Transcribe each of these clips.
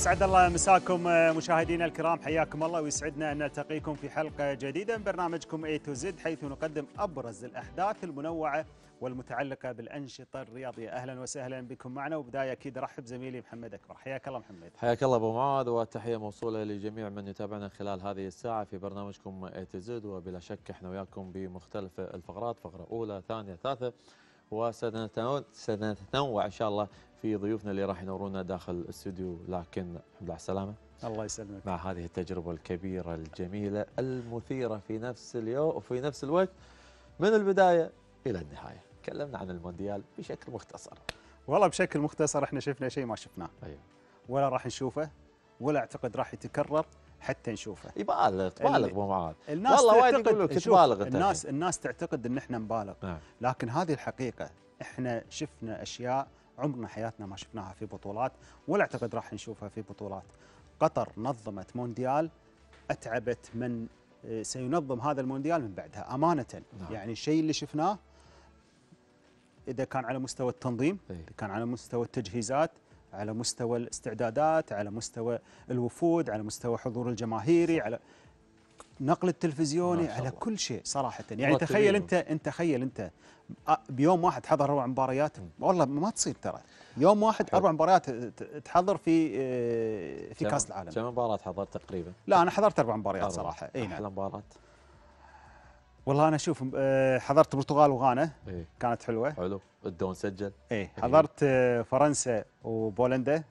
اسعد الله مساكم آه، مشاهدينا الكرام حياكم الله ويسعدنا ان نلتقيكم في حلقه جديده من برنامجكم اي تو زد حيث نقدم ابرز الاحداث المنوعه والمتعلقه بالانشطه الرياضيه اهلا وسهلا بكم معنا وبدايه اكيد ارحب زميلي محمد اكبر حياك الله محمد حياك الله ابو معاذ وتحيه موصوله لجميع من يتابعنا خلال هذه الساعه في برنامجكم اي تو زد وبلا شك احنا وياكم بمختلف الفقرات فقره اولى ثانيه ثالثه وسنتنوع ان شاء الله في ضيوفنا اللي راح ينورونا داخل الاستوديو لكن الحمد لله على السلامه الله يسلمك مع هذه التجربه الكبيره الجميله المثيره في نفس اليوم وفي نفس الوقت من البدايه الى النهايه تكلمنا عن المونديال بشكل مختصر والله بشكل مختصر احنا شفنا شيء ما شفناه أيوه. ولا راح نشوفه ولا اعتقد راح يتكرر حتى نشوفه يبالغ تبالغ ابو معاذ والله وايد يقول لك تبالغ الناس الناس تعتقد ان احنا نبالغ نعم. لكن هذه الحقيقه احنا شفنا اشياء عمرنا حياتنا ما شفناها في بطولات ولا اعتقد راح نشوفها في بطولات قطر نظمت مونديال اتعبت من آه، سينظم هذا المونديال من بعدها امانه نعم. يعني الشيء اللي شفناه اذا كان على مستوى التنظيم إيه. اذا كان على مستوى التجهيزات على مستوى الاستعدادات على مستوى الوفود على مستوى حضور الجماهيري على نقل التلفزيوني على كل شيء صراحه يعني تخيل انت انت تخيل انت بيوم واحد حضر اربع مباريات والله ما تصير ترى يوم واحد اربع مباريات تحضر في آه، في كاس العالم كم مباراه حضرت تقريبا؟ لا انا حضرت اربع مباريات أربع. صراحه اي نعم احلى مباراه والله انا اشوف آه، حضرت البرتغال وغانا إيه؟ كانت حلوه حلو الدون سجل اي حضرت آه، فرنسا وبولندا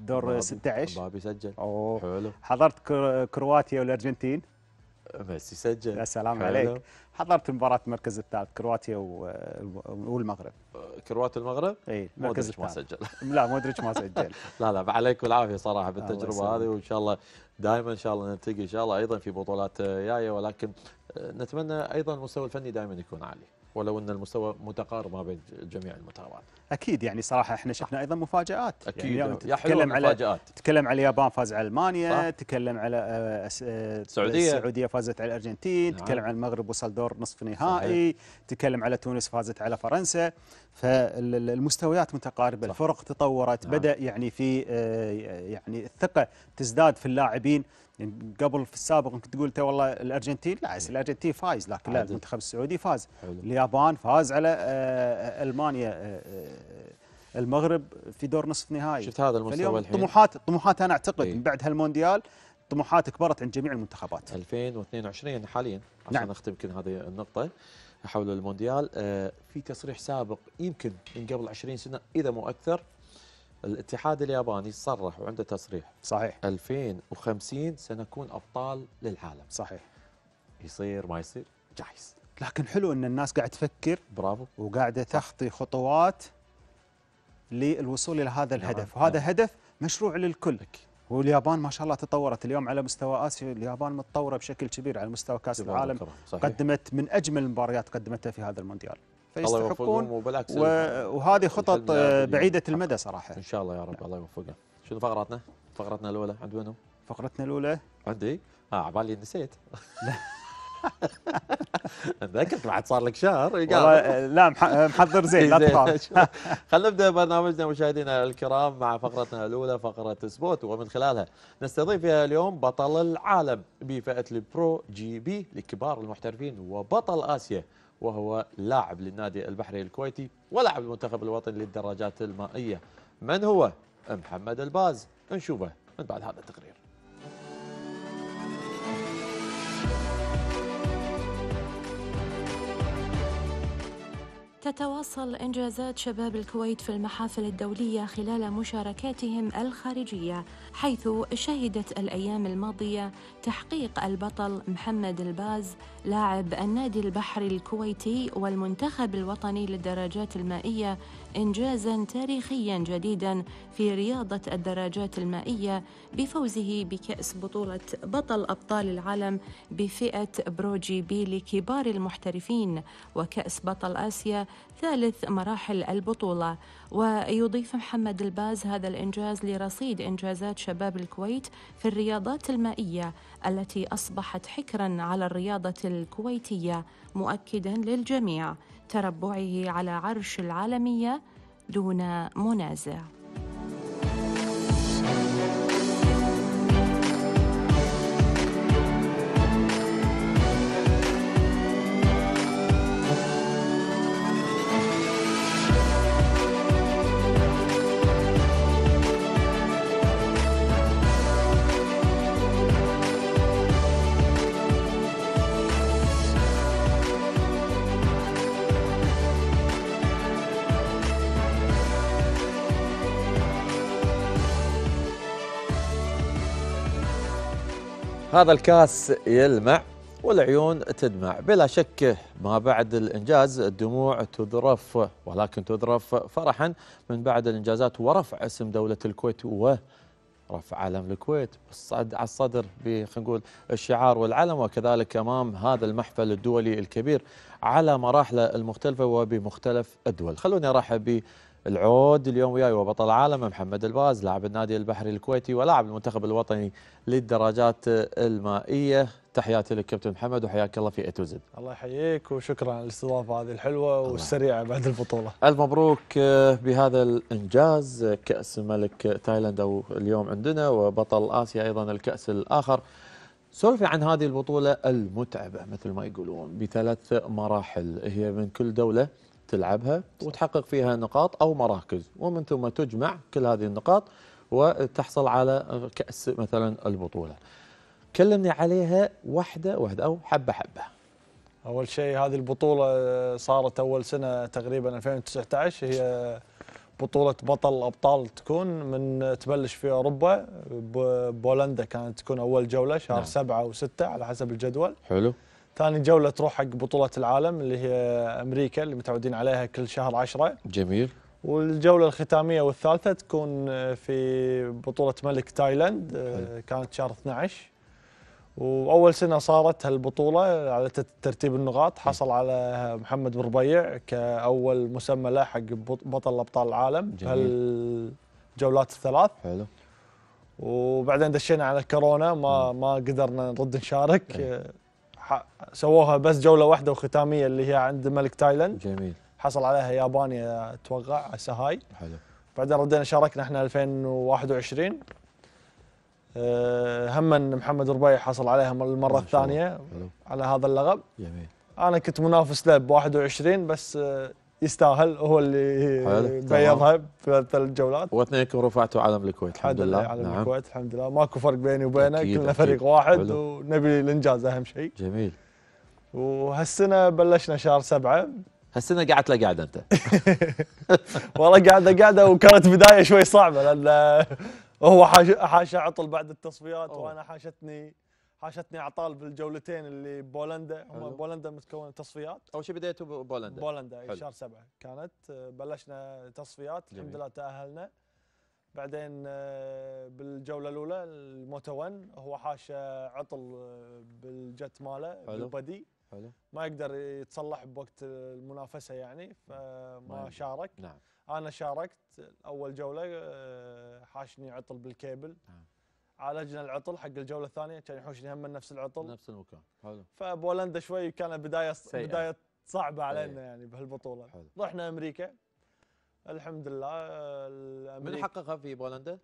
دور 16 بابي سجل أوه. حلو حضرت كرواتيا والارجنتين بس يسجل يا سلام عليك حضرت مباراة المركز الثالث كرواتيا والمغرب كرواتيا المغرب؟ اي مودريتش ما سجل لا مودريتش ما سجل لا لا عليك بالعافية صراحة بالتجربة هذه وان شاء الله دائما ان شاء الله نلتقي ان شاء الله ايضا في بطولات جاية ولكن نتمنى ايضا المستوى الفني دائما يكون عالي ولو ان المستوى متقارب ما بين جميع المتابعات اكيد يعني صراحه احنا شفنا ايضا مفاجات يعني اكيد يعني تتكلم على مفاجآت. تتكلم على اليابان فاز على المانيا، صح. تتكلم على آه، آه، السعوديه السعوديه فازت على الارجنتين، نعم. تتكلم على المغرب وصل دور نصف نهائي، صحيح. تتكلم على تونس فازت على فرنسا، فالمستويات متقاربه، صح. الفرق تطورت، نعم. بدا يعني في آه، يعني الثقه تزداد في اللاعبين يعني قبل في السابق كنت تقول والله الارجنتين لا إيه. الارجنتين فايز لكن لا المنتخب السعودي فاز حلو. اليابان فاز على آه، آه، المانيا آه، المغرب في دور نصف نهائي شفت هذا المستوى الحين طموحات طموحات انا اعتقد إيه. من بعد هالمونديال طموحات كبرت عند جميع المنتخبات 2022 حاليا عشان نعم. نختم يمكن هذه النقطه حول المونديال في تصريح سابق يمكن من قبل 20 سنه اذا مو اكثر الاتحاد الياباني صرح وعنده تصريح صحيح 2050 سنكون ابطال للعالم صحيح يصير ما يصير جايز لكن حلو ان الناس قاعد تفكر برافو وقاعده تخطي خطوات للوصول الى هذا نعم. الهدف نعم. وهذا نعم. هدف مشروع للكل واليابان ما شاء الله تطورت اليوم على مستوى اسيا اليابان متطوره بشكل كبير على مستوى كاس العالم قدمت من اجمل المباريات قدمتها في هذا المونديال فيستحقون وبالعكس وهذه خطط بعيده المدى صراحه ان شاء الله يا رب الله يوفقنا شنو فقراتنا؟ فقرتنا الاولى عند منو؟ فقرتنا الاولى عندي؟ اه عبالي نسيت لا بعد صار لك شهر لا محضر زين لا تخاف خلينا نبدا برنامجنا مشاهدينا الكرام مع فقرتنا الاولى فقره سبوت ومن خلالها نستضيف اليوم بطل العالم بفئه البرو جي بي لكبار المحترفين وبطل اسيا وهو لاعب للنادي البحري الكويتي ولاعب المنتخب الوطني للدراجات المائية من هو؟ محمد الباز نشوفه من بعد هذا التقرير تتواصل إنجازات شباب الكويت في المحافل الدولية خلال مشاركاتهم الخارجية حيث شهدت الأيام الماضية تحقيق البطل محمد الباز لاعب النادي البحري الكويتي والمنتخب الوطني للدراجات المائية إنجازا تاريخيا جديدا في رياضة الدراجات المائية بفوزه بكأس بطولة بطل أبطال العالم بفئة بروجي بي لكبار المحترفين وكأس بطل آسيا ثالث مراحل البطولة ويضيف محمد الباز هذا الإنجاز لرصيد إنجازات شباب الكويت في الرياضات المائية التي أصبحت حكرا على الرياضة الكويتية مؤكدا للجميع تربعه على عرش العالمية دون منازع هذا الكاس يلمع والعيون تدمع بلا شك ما بعد الإنجاز الدموع تذرف ولكن تذرف فرحا من بعد الإنجازات ورفع اسم دولة الكويت و رفع علم الكويت على الصدر خلينا نقول الشعار والعلم وكذلك امام هذا المحفل الدولي الكبير على مراحله المختلفه وبمختلف الدول. خلوني ارحب العود اليوم وياي وبطل العالم محمد الباز لاعب النادي البحري الكويتي ولاعب المنتخب الوطني للدراجات المائيه تحياتي لك كابتن محمد وحياك الله في اتوزد الله يحييك وشكرا على الاستضافه هذه الحلوه والسريعه بعد البطوله الف مبروك آه، بهذا الانجاز آه، كاس ملك تايلاند او اليوم عندنا وبطل اسيا ايضا الكاس الاخر سولفي عن هذه البطولة المتعبة مثل ما يقولون بثلاث مراحل هي من كل دولة تلعبها وتحقق فيها نقاط أو مراكز ومن ثم تجمع كل هذه النقاط وتحصل على كأس مثلا البطولة كلمني عليها واحدة واحدة أو حبة حبة أول شيء هذه البطولة صارت أول سنة تقريبا 2019 هي بطولة بطل أبطال تكون من تبلش في أوروبا بولندا كانت تكون أول جولة شهر نعم. سبعة وستة على حسب الجدول حلو ثاني جولة تروح حق بطولة العالم اللي هي أمريكا اللي متعودين عليها كل شهر عشرة جميل والجولة الختامية والثالثة تكون في بطولة ملك تايلاند آه، كانت شهر 12 وأول سنة صارت هالبطولة على ترتيب النقاط حصل على محمد بن ربيع كأول مسمى له حق بطل أبطال العالم جميل هالجولات الثلاث حلو وبعدين دشينا على كورونا ما ما قدرنا نرد نشارك سووها بس جوله واحده وختاميه اللي هي عند ملك تايلاند جميل حصل عليها ياباني اتوقع سهاي حلو بعدين ردينا شاركنا احنا 2021 أه هم محمد ربيع حصل عليها المره الثانيه على هذا اللقب جميل انا كنت منافس له ب 21 بس أه يستاهل هو اللي بيضها بثلاث جولات كم رفعتوا علم الكويت الحمد لله علم نعم. الكويت الحمد لله ماكو فرق بيني وبينك كلنا فريق واحد حلو. ونبي الانجاز اهم شيء جميل وهالسنه بلشنا شهر سبعه هالسنه قعدت له قاعده انت والله قاعده قاعده وكانت بدايه شوي صعبه لان هو حاشه عطل بعد التصفيات وانا حاشتني حاشتني اعطال بالجولتين اللي بولندا هم بولندا متكون تصفيات اول شيء بديتوا ببولندا بولندا شهر سبعه كانت آه، بلشنا تصفيات جميل. الحمد لله تاهلنا بعدين آه، بالجوله الاولى الموتو 1 هو حاشه عطل آه، بالجت ماله بالبدي حلو ما يقدر يتصلح بوقت المنافسه يعني فما شارك نعم انا شاركت اول جوله حاشني عطل بالكيبل نعم. عالجنا العطل حق الجوله الثانيه كان يحوشني هم نفس العطل نفس المكان حلو فبولندا شوي كانت بدايه سيئة. بدايه صعبه علينا أيه. يعني بهالبطوله حلو. رحنا امريكا الحمد لله آه، من حققها في بولندا؟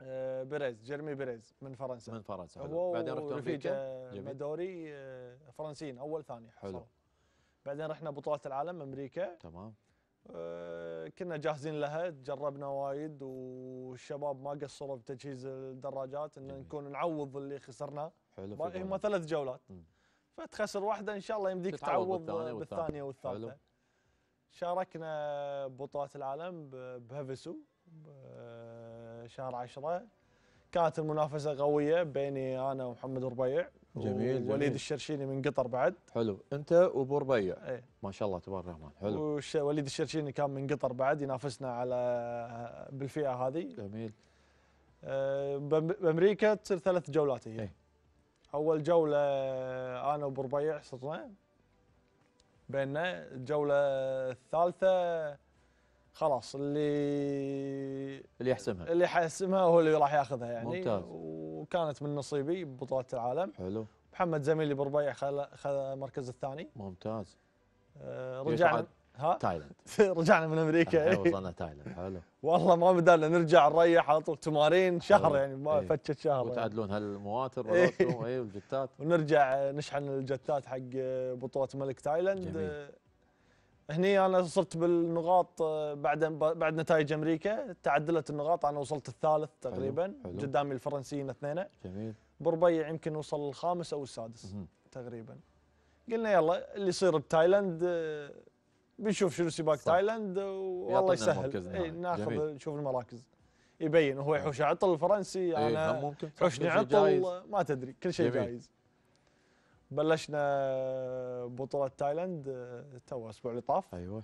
آه، بيريز جيرمي بيريز من فرنسا من فرنسا حلو بعدين رحتوا امريكا مدوري آه، فرنسيين اول ثاني حلو صار. بعدين رحنا بطوله العالم امريكا تمام آه، كنا جاهزين لها جربنا وايد والشباب ما قصروا بتجهيز الدراجات ان نكون نعوض اللي خسرناه حلو هم ثلاث جولات فتخسر واحده ان شاء الله يمديك تعوض بالثانيه والثالثه شاركنا ببطولات العالم بهفسو شهر 10 كانت المنافسه قويه بيني انا ومحمد ربيع جميل جميل وليد الشرشيني من قطر بعد حلو انت وابو ربيع ايه؟ ما شاء الله تبارك الرحمن حلو وليد الشرشيني كان من قطر بعد ينافسنا على آه، بالفئه هذه جميل آه، بامريكا تصير ثلاث جولات هي ايه؟ اول جوله انا وابو ربيع صرنا بيننا الجوله الثالثه خلاص اللي اللي يحسمها اللي يحسمها هو اللي راح ياخذها يعني ممتاز وكانت من نصيبي ببطوله العالم حلو محمد زميلي بربيع خذ خل المركز الثاني ممتاز آه، رجعنا ها تايلاند رجعنا من امريكا وصلنا تايلاند حلو والله ما بدالنا نرجع نريح على طول تمارين شهر يعني ما ايه. فتشت شهر يعني. وتعدلون هالمواتر اي ايه والجتات ونرجع نشحن الجتات حق بطوله ملك تايلاند جميل. هني انا وصلت بالنقاط آه، بعد بعد نتائج امريكا تعدلت النقاط انا وصلت الثالث تقريبا قدامي الفرنسيين اثنين جميل بربيع يمكن وصل الخامس او السادس تقريبا قلنا يلا اللي يصير بتايلاند آه، بنشوف شنو سباق تايلاند والله يسهل اي ناخذ جميل. نشوف المراكز يبين هو يحوش نعم. عطل الفرنسي انا إيه انا حوشني عطل ما تدري كل شيء جايز بلشنا بطوله تايلاند آه، تو الاسبوع اللي طاف ايوه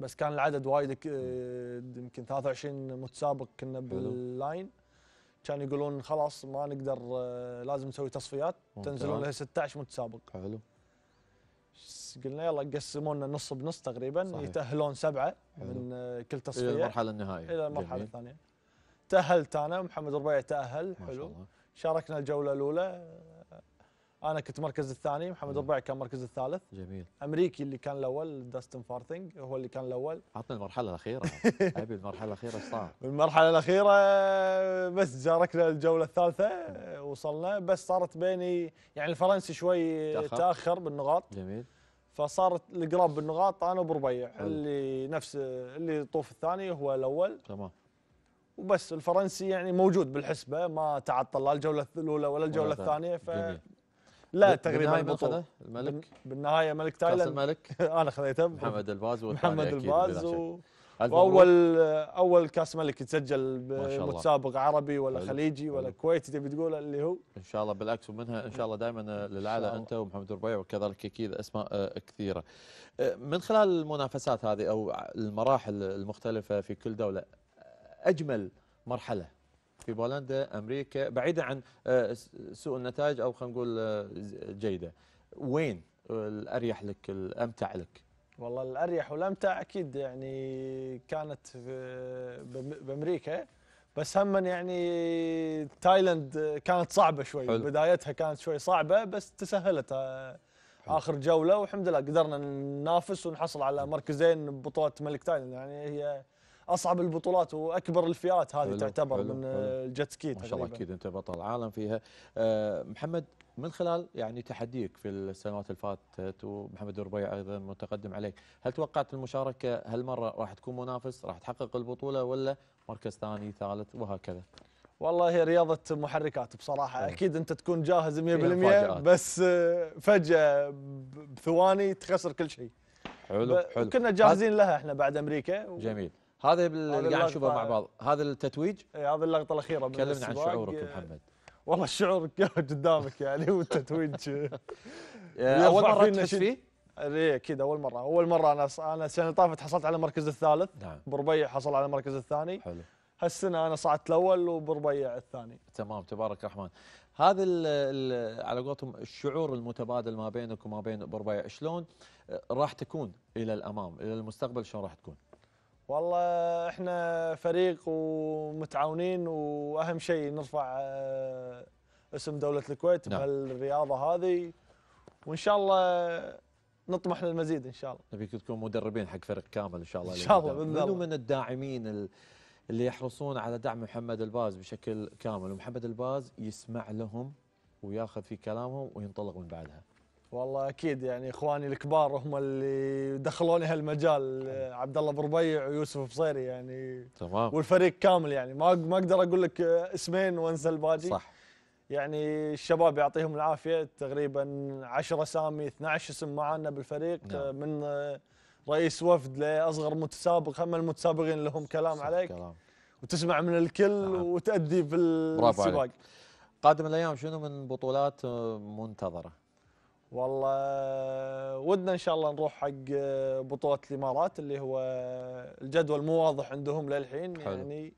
بس كان العدد وايد آه، يمكن 23 متسابق كنا باللاين كان يقولون خلاص ما نقدر آه، لازم نسوي تصفيات تنزلون لها 16 متسابق حلو قلنا يلا قسمونا نص بنص تقريبا صحيح. يتاهلون سبعه حلو. من كل تصفيه الى المرحله النهائيه الى المرحله الثانيه تاهلت انا ومحمد ربيع تاهل حلو شاركنا الجوله الاولى انا كنت مركز الثاني محمد الربيع كان مركز الثالث جميل امريكي اللي كان الاول داستن فارثينج هو اللي كان الاول عطنا المرحله الاخيره ابي المرحله الاخيره ايش صار المرحله الاخيره بس جاركنا الجوله الثالثه وصلنا بس صارت بيني يعني الفرنسي شوي تاخر, تأخر بالنقاط جميل فصارت القراب بالنقاط انا وبربيع اللي نفس اللي طوف الثاني هو الاول تمام وبس الفرنسي يعني موجود بالحسبه ما تعطل لا الجوله الاولى ولا الجوله الثانيه ف جميل. لا تقريبا البطولة الملك بالنهايه ملك تايلاند كاس الملك انا خذيته محمد الباز محمد الباز و... واول اول كاس ملك يتسجل بمتسابق عربي ولا خليجي ولا كويتي تبي تقول اللي هو ان شاء الله بالعكس ومنها ان شاء الله دائما للعلى انت ومحمد الربيع وكذلك اكيد اسماء آه، كثيره آه، من خلال المنافسات هذه او المراحل المختلفه في كل دوله اجمل مرحله في بولندا امريكا بعيدا عن آه، سوء النتائج او خلينا نقول آه، جيده وين الاريح لك الامتع لك والله الاريح والامتع اكيد يعني كانت بامريكا بس هم يعني تايلاند كانت صعبه شوي حلو. بدايتها كانت شوي صعبه بس تسهلت آه، اخر جوله والحمد لله قدرنا ننافس ونحصل على مركزين ببطوله ملك تايلاند يعني هي اصعب البطولات واكبر الفئات هذه حلو تعتبر حلو من الجت سكي ما شاء الله اكيد انت بطل عالم فيها آه، محمد من خلال يعني تحديك في السنوات اللي فاتت ومحمد الربيع ايضا متقدم عليك، هل توقعت المشاركه هالمره راح تكون منافس، راح تحقق البطوله ولا مركز ثاني ثالث وهكذا؟ والله هي رياضة محركات بصراحة إيه. أكيد أنت تكون جاهز 100% بس آه، فجأة بثواني تخسر كل شيء حلو حلو كنا جاهزين لها احنا بعد أمريكا جميل هذا اللي قاعد نشوفه مع بعض هذا التتويج اي هذه اللقطه الاخيره كلمنا عن شعورك محمد والله الشعور قدامك يعني والتتويج اول مره تحس فيه؟ ايه اكيد اول مره اول مره انا انا السنه اللي طافت حصلت على المركز الثالث نعم بربيع حصل على المركز الثاني حلو هالسنه انا صعدت الاول وبربيع الثاني تمام تبارك الرحمن هذا على قولتهم الشعور المتبادل ما بينك وما بين بربيع شلون راح تكون الى الامام الى المستقبل شلون راح تكون والله احنا فريق ومتعاونين واهم شيء نرفع آه، اسم دوله الكويت نعم. بهالرياضه هذه وان شاء الله نطمح للمزيد ان شاء الله نبيك تكون مدربين حق فريق كامل ان شاء الله ان شاء الله باذن الله من الداعمين اللي يحرصون على دعم محمد الباز بشكل كامل ومحمد الباز يسمع لهم وياخذ في كلامهم وينطلق من بعدها والله اكيد يعني اخواني الكبار هم اللي دخلوني هالمجال عبد الله بربيع ويوسف بصيري يعني تمام والفريق كامل يعني ما ما اقدر اقول لك اسمين وانسى الباقي صح يعني الشباب يعطيهم العافيه تقريبا 10 اسامي 12 اسم معنا بالفريق نعم. من رئيس وفد لاصغر متسابق هم المتسابقين لهم كلام عليك كلام. وتسمع من الكل نعم. وتادي في السباق قادم الايام شنو من بطولات منتظره؟ والله ودنا ان شاء الله نروح حق آه، بطوله الامارات اللي هو الجدول مو واضح عندهم للحين حلو. يعني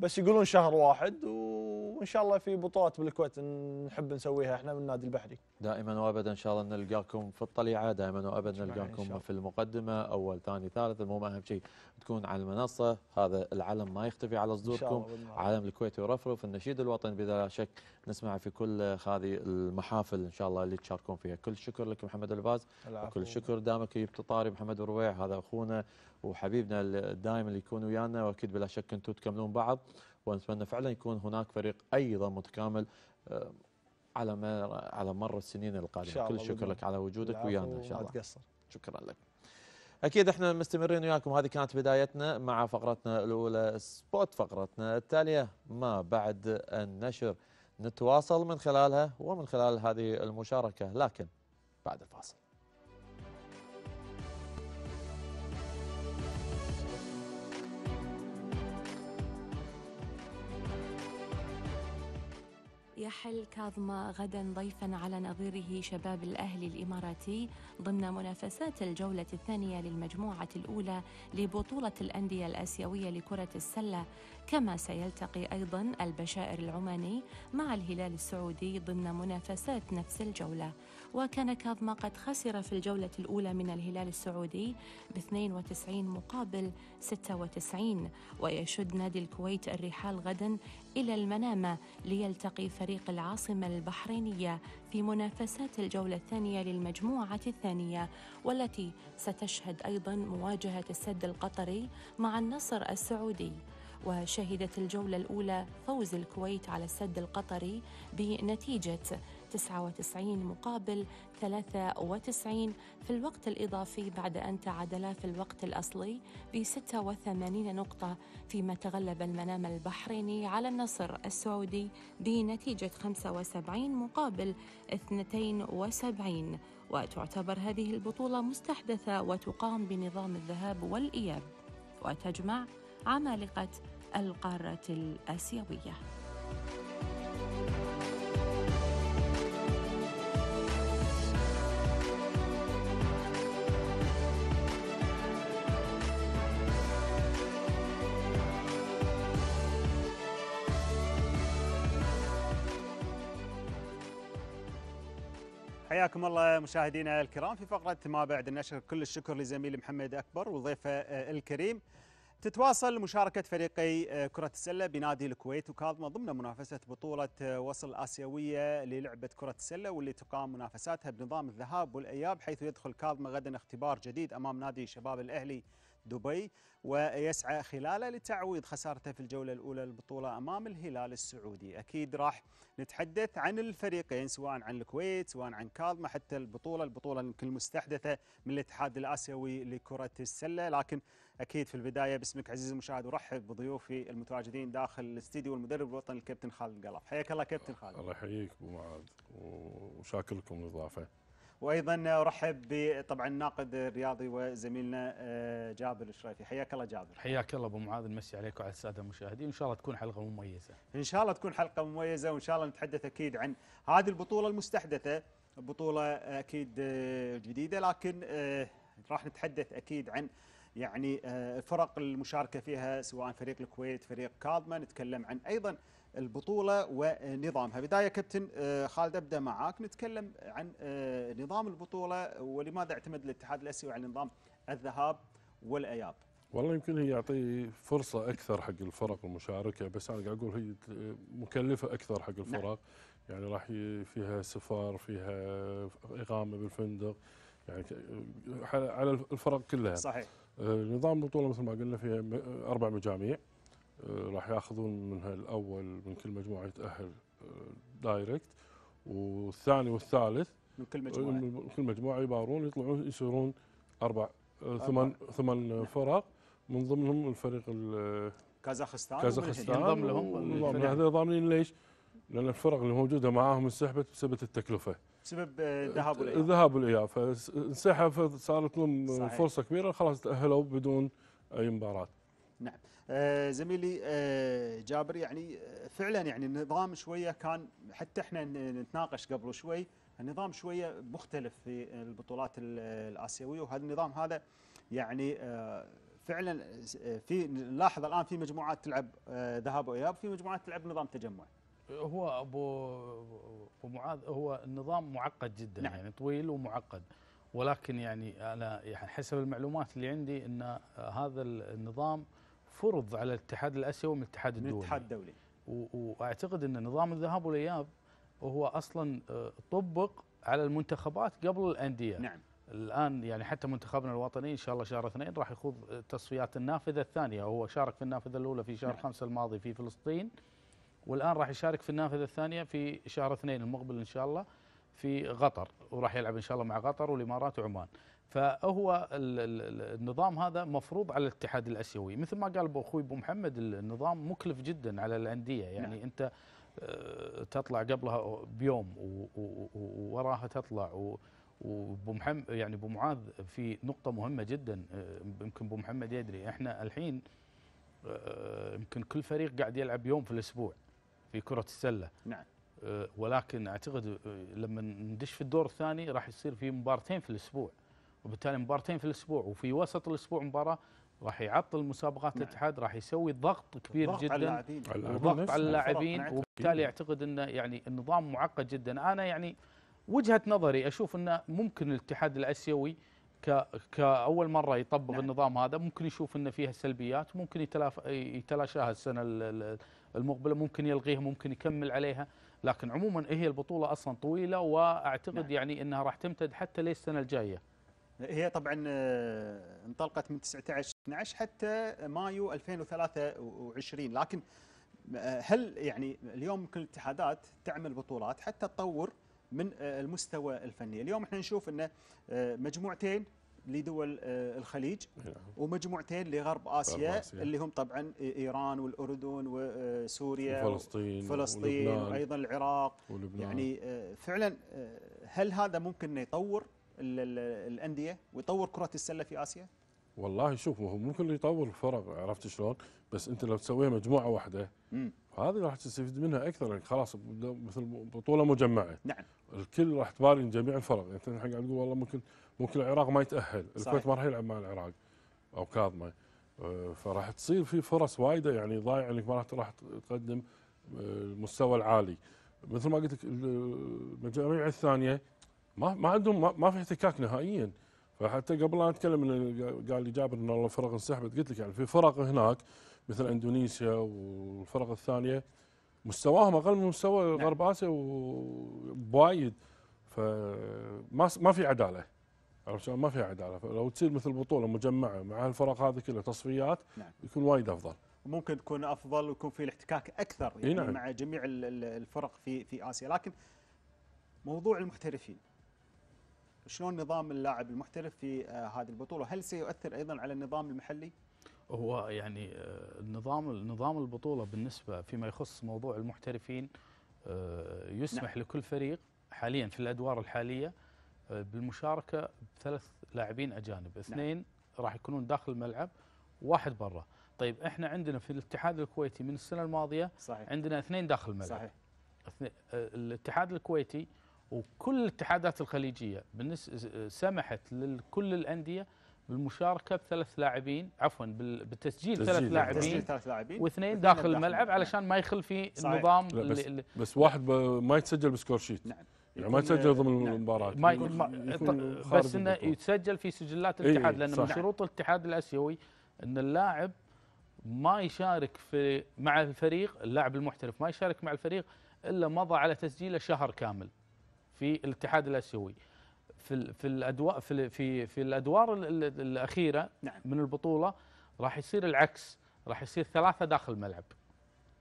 بس يقولون شهر واحد وان شاء الله في بطولات بالكويت نحب نسويها احنا من النادي البحري. دائما وابدا ان شاء الله نلقاكم في الطليعه، دائما وابدا نلقاكم في المقدمه اول ثاني ثالث المهم اهم شيء تكون على المنصة هذا العلم ما يختفي على صدوركم علم الكويت يرفرف النشيد الوطني بلا شك نسمع في كل هذه المحافل إن شاء الله اللي تشاركون فيها كل شكر لك محمد الباز وكل شكر دامك جبت طاري محمد الرويع هذا أخونا وحبيبنا الدائم اللي يكون ويانا وأكيد بلا شك أنتم تكملون بعض ونتمنى فعلا يكون هناك فريق أيضا متكامل آه، على على مر السنين القادمه كل شكر لك على وجودك ويانا ان شاء الله شكرا لك اكيد احنا مستمرين وياكم هذه كانت بدايتنا مع فقرتنا الاولى سبوت فقرتنا التاليه ما بعد النشر نتواصل من خلالها ومن خلال هذه المشاركه لكن بعد الفاصل يحل كاظمة غدا ضيفا على نظيره شباب الأهلي الإماراتي ضمن منافسات الجولة الثانية للمجموعة الأولى لبطولة الأندية الآسيوية لكرة السلة كما سيلتقي أيضا البشائر العماني مع الهلال السعودي ضمن منافسات نفس الجولة وكان كاظما قد خسر في الجولة الأولى من الهلال السعودي ب 92 مقابل 96 ويشد نادي الكويت الرحال غدا إلى المنامة ليلتقي فريق العاصمة البحرينية في منافسات الجولة الثانية للمجموعة الثانية والتي ستشهد أيضا مواجهة السد القطري مع النصر السعودي وشهدت الجولة الأولى فوز الكويت على السد القطري بنتيجة 99 مقابل 93 في الوقت الإضافي بعد أن تعادلا في الوقت الأصلي ب 86 نقطة فيما تغلب المنام البحريني على النصر السعودي بنتيجة 75 مقابل 72 وتعتبر هذه البطولة مستحدثة وتقام بنظام الذهاب والإياب وتجمع عمالقة القارة الآسيوية. حياكم الله مشاهدينا الكرام في فقرة ما بعد النشر كل الشكر لزميلي محمد أكبر وضيفه آه، الكريم تتواصل مشاركة فريقي آه، كرة السلة بنادي الكويت وكاظمة ضمن منافسة بطولة آه، وصل آسيوية للعبة كرة السلة واللي تقام منافساتها بنظام الذهاب والإياب حيث يدخل كاظمة غدا اختبار جديد أمام نادي شباب الأهلي دبي ويسعى خلاله لتعويض خسارته في الجولة الأولى للبطولة أمام الهلال السعودي أكيد راح نتحدث عن الفريقين سواء عن الكويت سواء عن كاظمة حتى البطولة البطولة يمكن المستحدثة من الاتحاد الآسيوي لكرة السلة لكن أكيد في البداية باسمك عزيزي المشاهد ورحب بضيوفي المتواجدين داخل الاستديو والمدرب الوطني الكابتن خالد قلب حياك الله كابتن خالد الله يحييك ابو معاذ وشاكر لكم الاضافه وايضا ارحب بطبعا الناقد الرياضي وزميلنا آه، جابر الشريفي حياك الله جابر حياك الله ابو معاذ نمسي عليك وعلى الساده المشاهدين ان شاء الله تكون حلقه مميزه ان شاء الله تكون حلقه مميزه وان شاء الله نتحدث اكيد عن هذه البطوله المستحدثه بطوله اكيد آه، جديده لكن آه، راح نتحدث اكيد عن يعني الفرق المشاركه فيها سواء فريق الكويت فريق كاظمه نتكلم عن ايضا البطولة ونظامها بداية كابتن آه، خالد أبدأ معك نتكلم عن آه، نظام البطولة ولماذا اعتمد الاتحاد الأسيوي على نظام الذهاب والأياب والله يمكن هي يعطي فرصة أكثر حق الفرق المشاركة بس أنا قاعد أقول هي آه، مكلفة أكثر حق نعم. الفرق نعم. يعني راح فيها سفر فيها إقامة بالفندق يعني على الفرق كلها صحيح نظام البطولة مثل ما قلنا فيها أربع مجاميع آه، راح ياخذون من الاول من كل مجموعه يتاهل آه، دايركت والثاني والثالث من كل مجموعه من كل مجموعه يبارون يطلعون يصيرون آه، اربع ثمان ثمان فرق من ضمنهم الفريق كازاخستان كازاخستان ينضم لهم هذا ضامنين ليش؟ لان الفرق اللي موجوده معاهم انسحبت بسبب التكلفه بسبب الذهاب والاياب الذهاب والاياب فانسحب صارت لهم فرصه كبيره خلاص تاهلوا بدون اي مباراه نعم آه زميلي آه جابر يعني آه، فعلا يعني النظام شويه كان حتى احنا نتناقش قبل شوي النظام شويه مختلف في البطولات الاسيويه وهذا النظام هذا يعني آه فعلا آه، في نلاحظ الان في مجموعات تلعب آه، ذهاب واياب في مجموعات تلعب نظام تجمع هو ابو ابو معاذ هو النظام معقد جدا نعم. يعني طويل ومعقد ولكن يعني انا يعني حسب المعلومات اللي عندي ان هذا النظام فرض على الاتحاد الاسيوي من الاتحاد الدولي من الاتحاد الدولي واعتقد ان نظام الذهاب والاياب هو اصلا آه، طبق على المنتخبات قبل الانديه نعم الان يعني حتى منتخبنا الوطني ان شاء الله شهر اثنين راح يخوض تصفيات النافذه الثانيه هو شارك في النافذه الاولى في شهر نعم. خمسه الماضي في فلسطين والان راح يشارك في النافذه الثانيه في شهر اثنين المقبل ان شاء الله في قطر وراح يلعب ان شاء الله مع قطر والامارات وعمان فهو النظام هذا مفروض على الاتحاد الاسيوي مثل ما قال ابو اخوي ابو محمد النظام مكلف جدا على الانديه نعم. يعني نعم. انت آه، تطلع قبلها بيوم ووراها تطلع وابو محمد يعني ابو معاذ في نقطه مهمه جدا آه، يمكن ابو محمد يدري احنا الحين آه، يمكن كل فريق قاعد يلعب يوم في الاسبوع في كره السله نعم ولكن اعتقد لما ندش في الدور الثاني راح يصير في مبارتين في الاسبوع وبالتالي مبارتين في الاسبوع وفي وسط الاسبوع مباراه راح يعطل مسابقات نعم. الاتحاد راح يسوي ضغط كبير ضغط جدا على ضغط على نعم. اللاعبين نعم. وبالتالي اعتقد انه يعني النظام معقد جدا انا يعني وجهه نظري اشوف انه ممكن الاتحاد الاسيوي ك كاول مره يطبق نعم. النظام هذا ممكن يشوف انه فيها سلبيات ممكن يتلاف يتلاشاها السنه المقبله ممكن يلغيها ممكن يكمل عليها لكن عموما هي البطوله اصلا طويله واعتقد نعم. يعني انها راح تمتد حتى للسنه الجايه هي طبعا آه، انطلقت من 19 12 حتى مايو 2023 لكن آه، هل يعني اليوم كل الاتحادات تعمل بطولات حتى تطور من آه، المستوى الفني اليوم احنا نشوف ان مجموعتين لدول الخليج نعم. ومجموعتين لغرب آسيا, آسيا اللي هم طبعا إيران والأردن وسوريا وفلسطين فلسطين وأيضا العراق ولبنان يعني فعلا هل هذا ممكن يطور الانديه ويطور كره السله في اسيا؟ والله شوف هو ممكن يطور الفرق عرفت شلون؟ بس انت لو تسويها مجموعه واحده هذه راح تستفيد منها اكثر يعني خلاص مثل بطوله مجمعه نعم الكل راح تباري جميع الفرق يعني الحين قاعد تقول والله ممكن ممكن العراق ما يتاهل الكويت ما راح يلعب مع العراق او كاظمه أه، فراح تصير في فرص وايده يعني ضايع انك ما راح تقدم أه، المستوى العالي مثل ما قلت لك المجاميع الثانيه ما ما عندهم ما, في احتكاك نهائيا فحتى قبل لا اتكلم قال لي جابر ان الله الفرق انسحبت قلت لك يعني في فرق هناك مثل اندونيسيا والفرق الثانيه مستواهم اقل من مستوى نعم. غرب اسيا وبوايد فما ما في عداله عرفت ما في عداله فلو تصير مثل بطوله مجمعه مع الفرق هذه كلها تصفيات نعم. يكون وايد افضل ممكن تكون افضل ويكون في الاحتكاك اكثر يعني نعم. مع جميع الفرق في في اسيا لكن موضوع المحترفين شلون نظام اللاعب المحترف في آه، هذه البطوله هل سيؤثر ايضا على النظام المحلي هو يعني آه، نظام نظام البطوله بالنسبه فيما يخص موضوع المحترفين آه، يسمح نعم. لكل فريق حاليا في الادوار الحاليه بالمشاركه بثلاث لاعبين اجانب نعم. اثنين نعم. راح يكونون داخل الملعب واحد برا طيب احنا عندنا في الاتحاد الكويتي من السنه الماضيه صحيح. عندنا اثنين داخل الملعب صحيح. الاتحاد الكويتي وكل الاتحادات الخليجيه بالنسبه سمحت لكل الانديه بالمشاركه بثلاث لاعبين عفوا بالتسجيل ثلاث لاعبين واثنين داخل الملعب علشان ما يخل في النظام بس, بس واحد ما يتسجل بسكور شيت نعم يعني ما يتسجل ضمن نعم المباراه ما يكون بس انه يتسجل في سجلات إيه، الاتحاد ايه لان من شروط الاتحاد الاسيوي ان اللاعب ما يشارك في مع الفريق اللاعب المحترف ما يشارك مع الفريق الا مضى على تسجيله شهر كامل في الاتحاد الاسيوي في في الادوار في في, في الادوار الاخيره نعم. من البطوله راح يصير العكس راح يصير ثلاثه داخل الملعب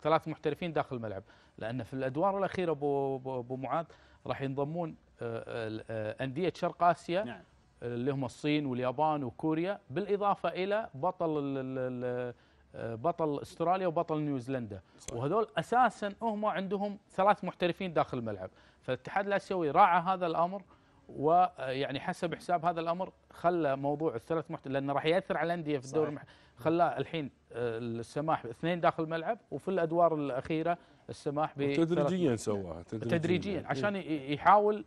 ثلاث محترفين داخل الملعب لان في الادوار الاخيره ابو معاذ راح ينضمون آه، آه، انديه شرق اسيا نعم. اللي هم الصين واليابان وكوريا بالاضافه الى بطل آه، بطل استراليا وبطل نيوزيلندا وهذول اساسا هم عندهم ثلاث محترفين داخل الملعب فالاتحاد الاسيوي راعى هذا الامر ويعني حسب حساب هذا الامر خلى موضوع الثلاث محترفين لانه راح ياثر على الانديه في الدوري خلاه الحين آه، السماح باثنين داخل الملعب وفي الادوار الاخيره السماح ب تدريجيا سواها تدريجيا, تدريجياً إيه. عشان يحاول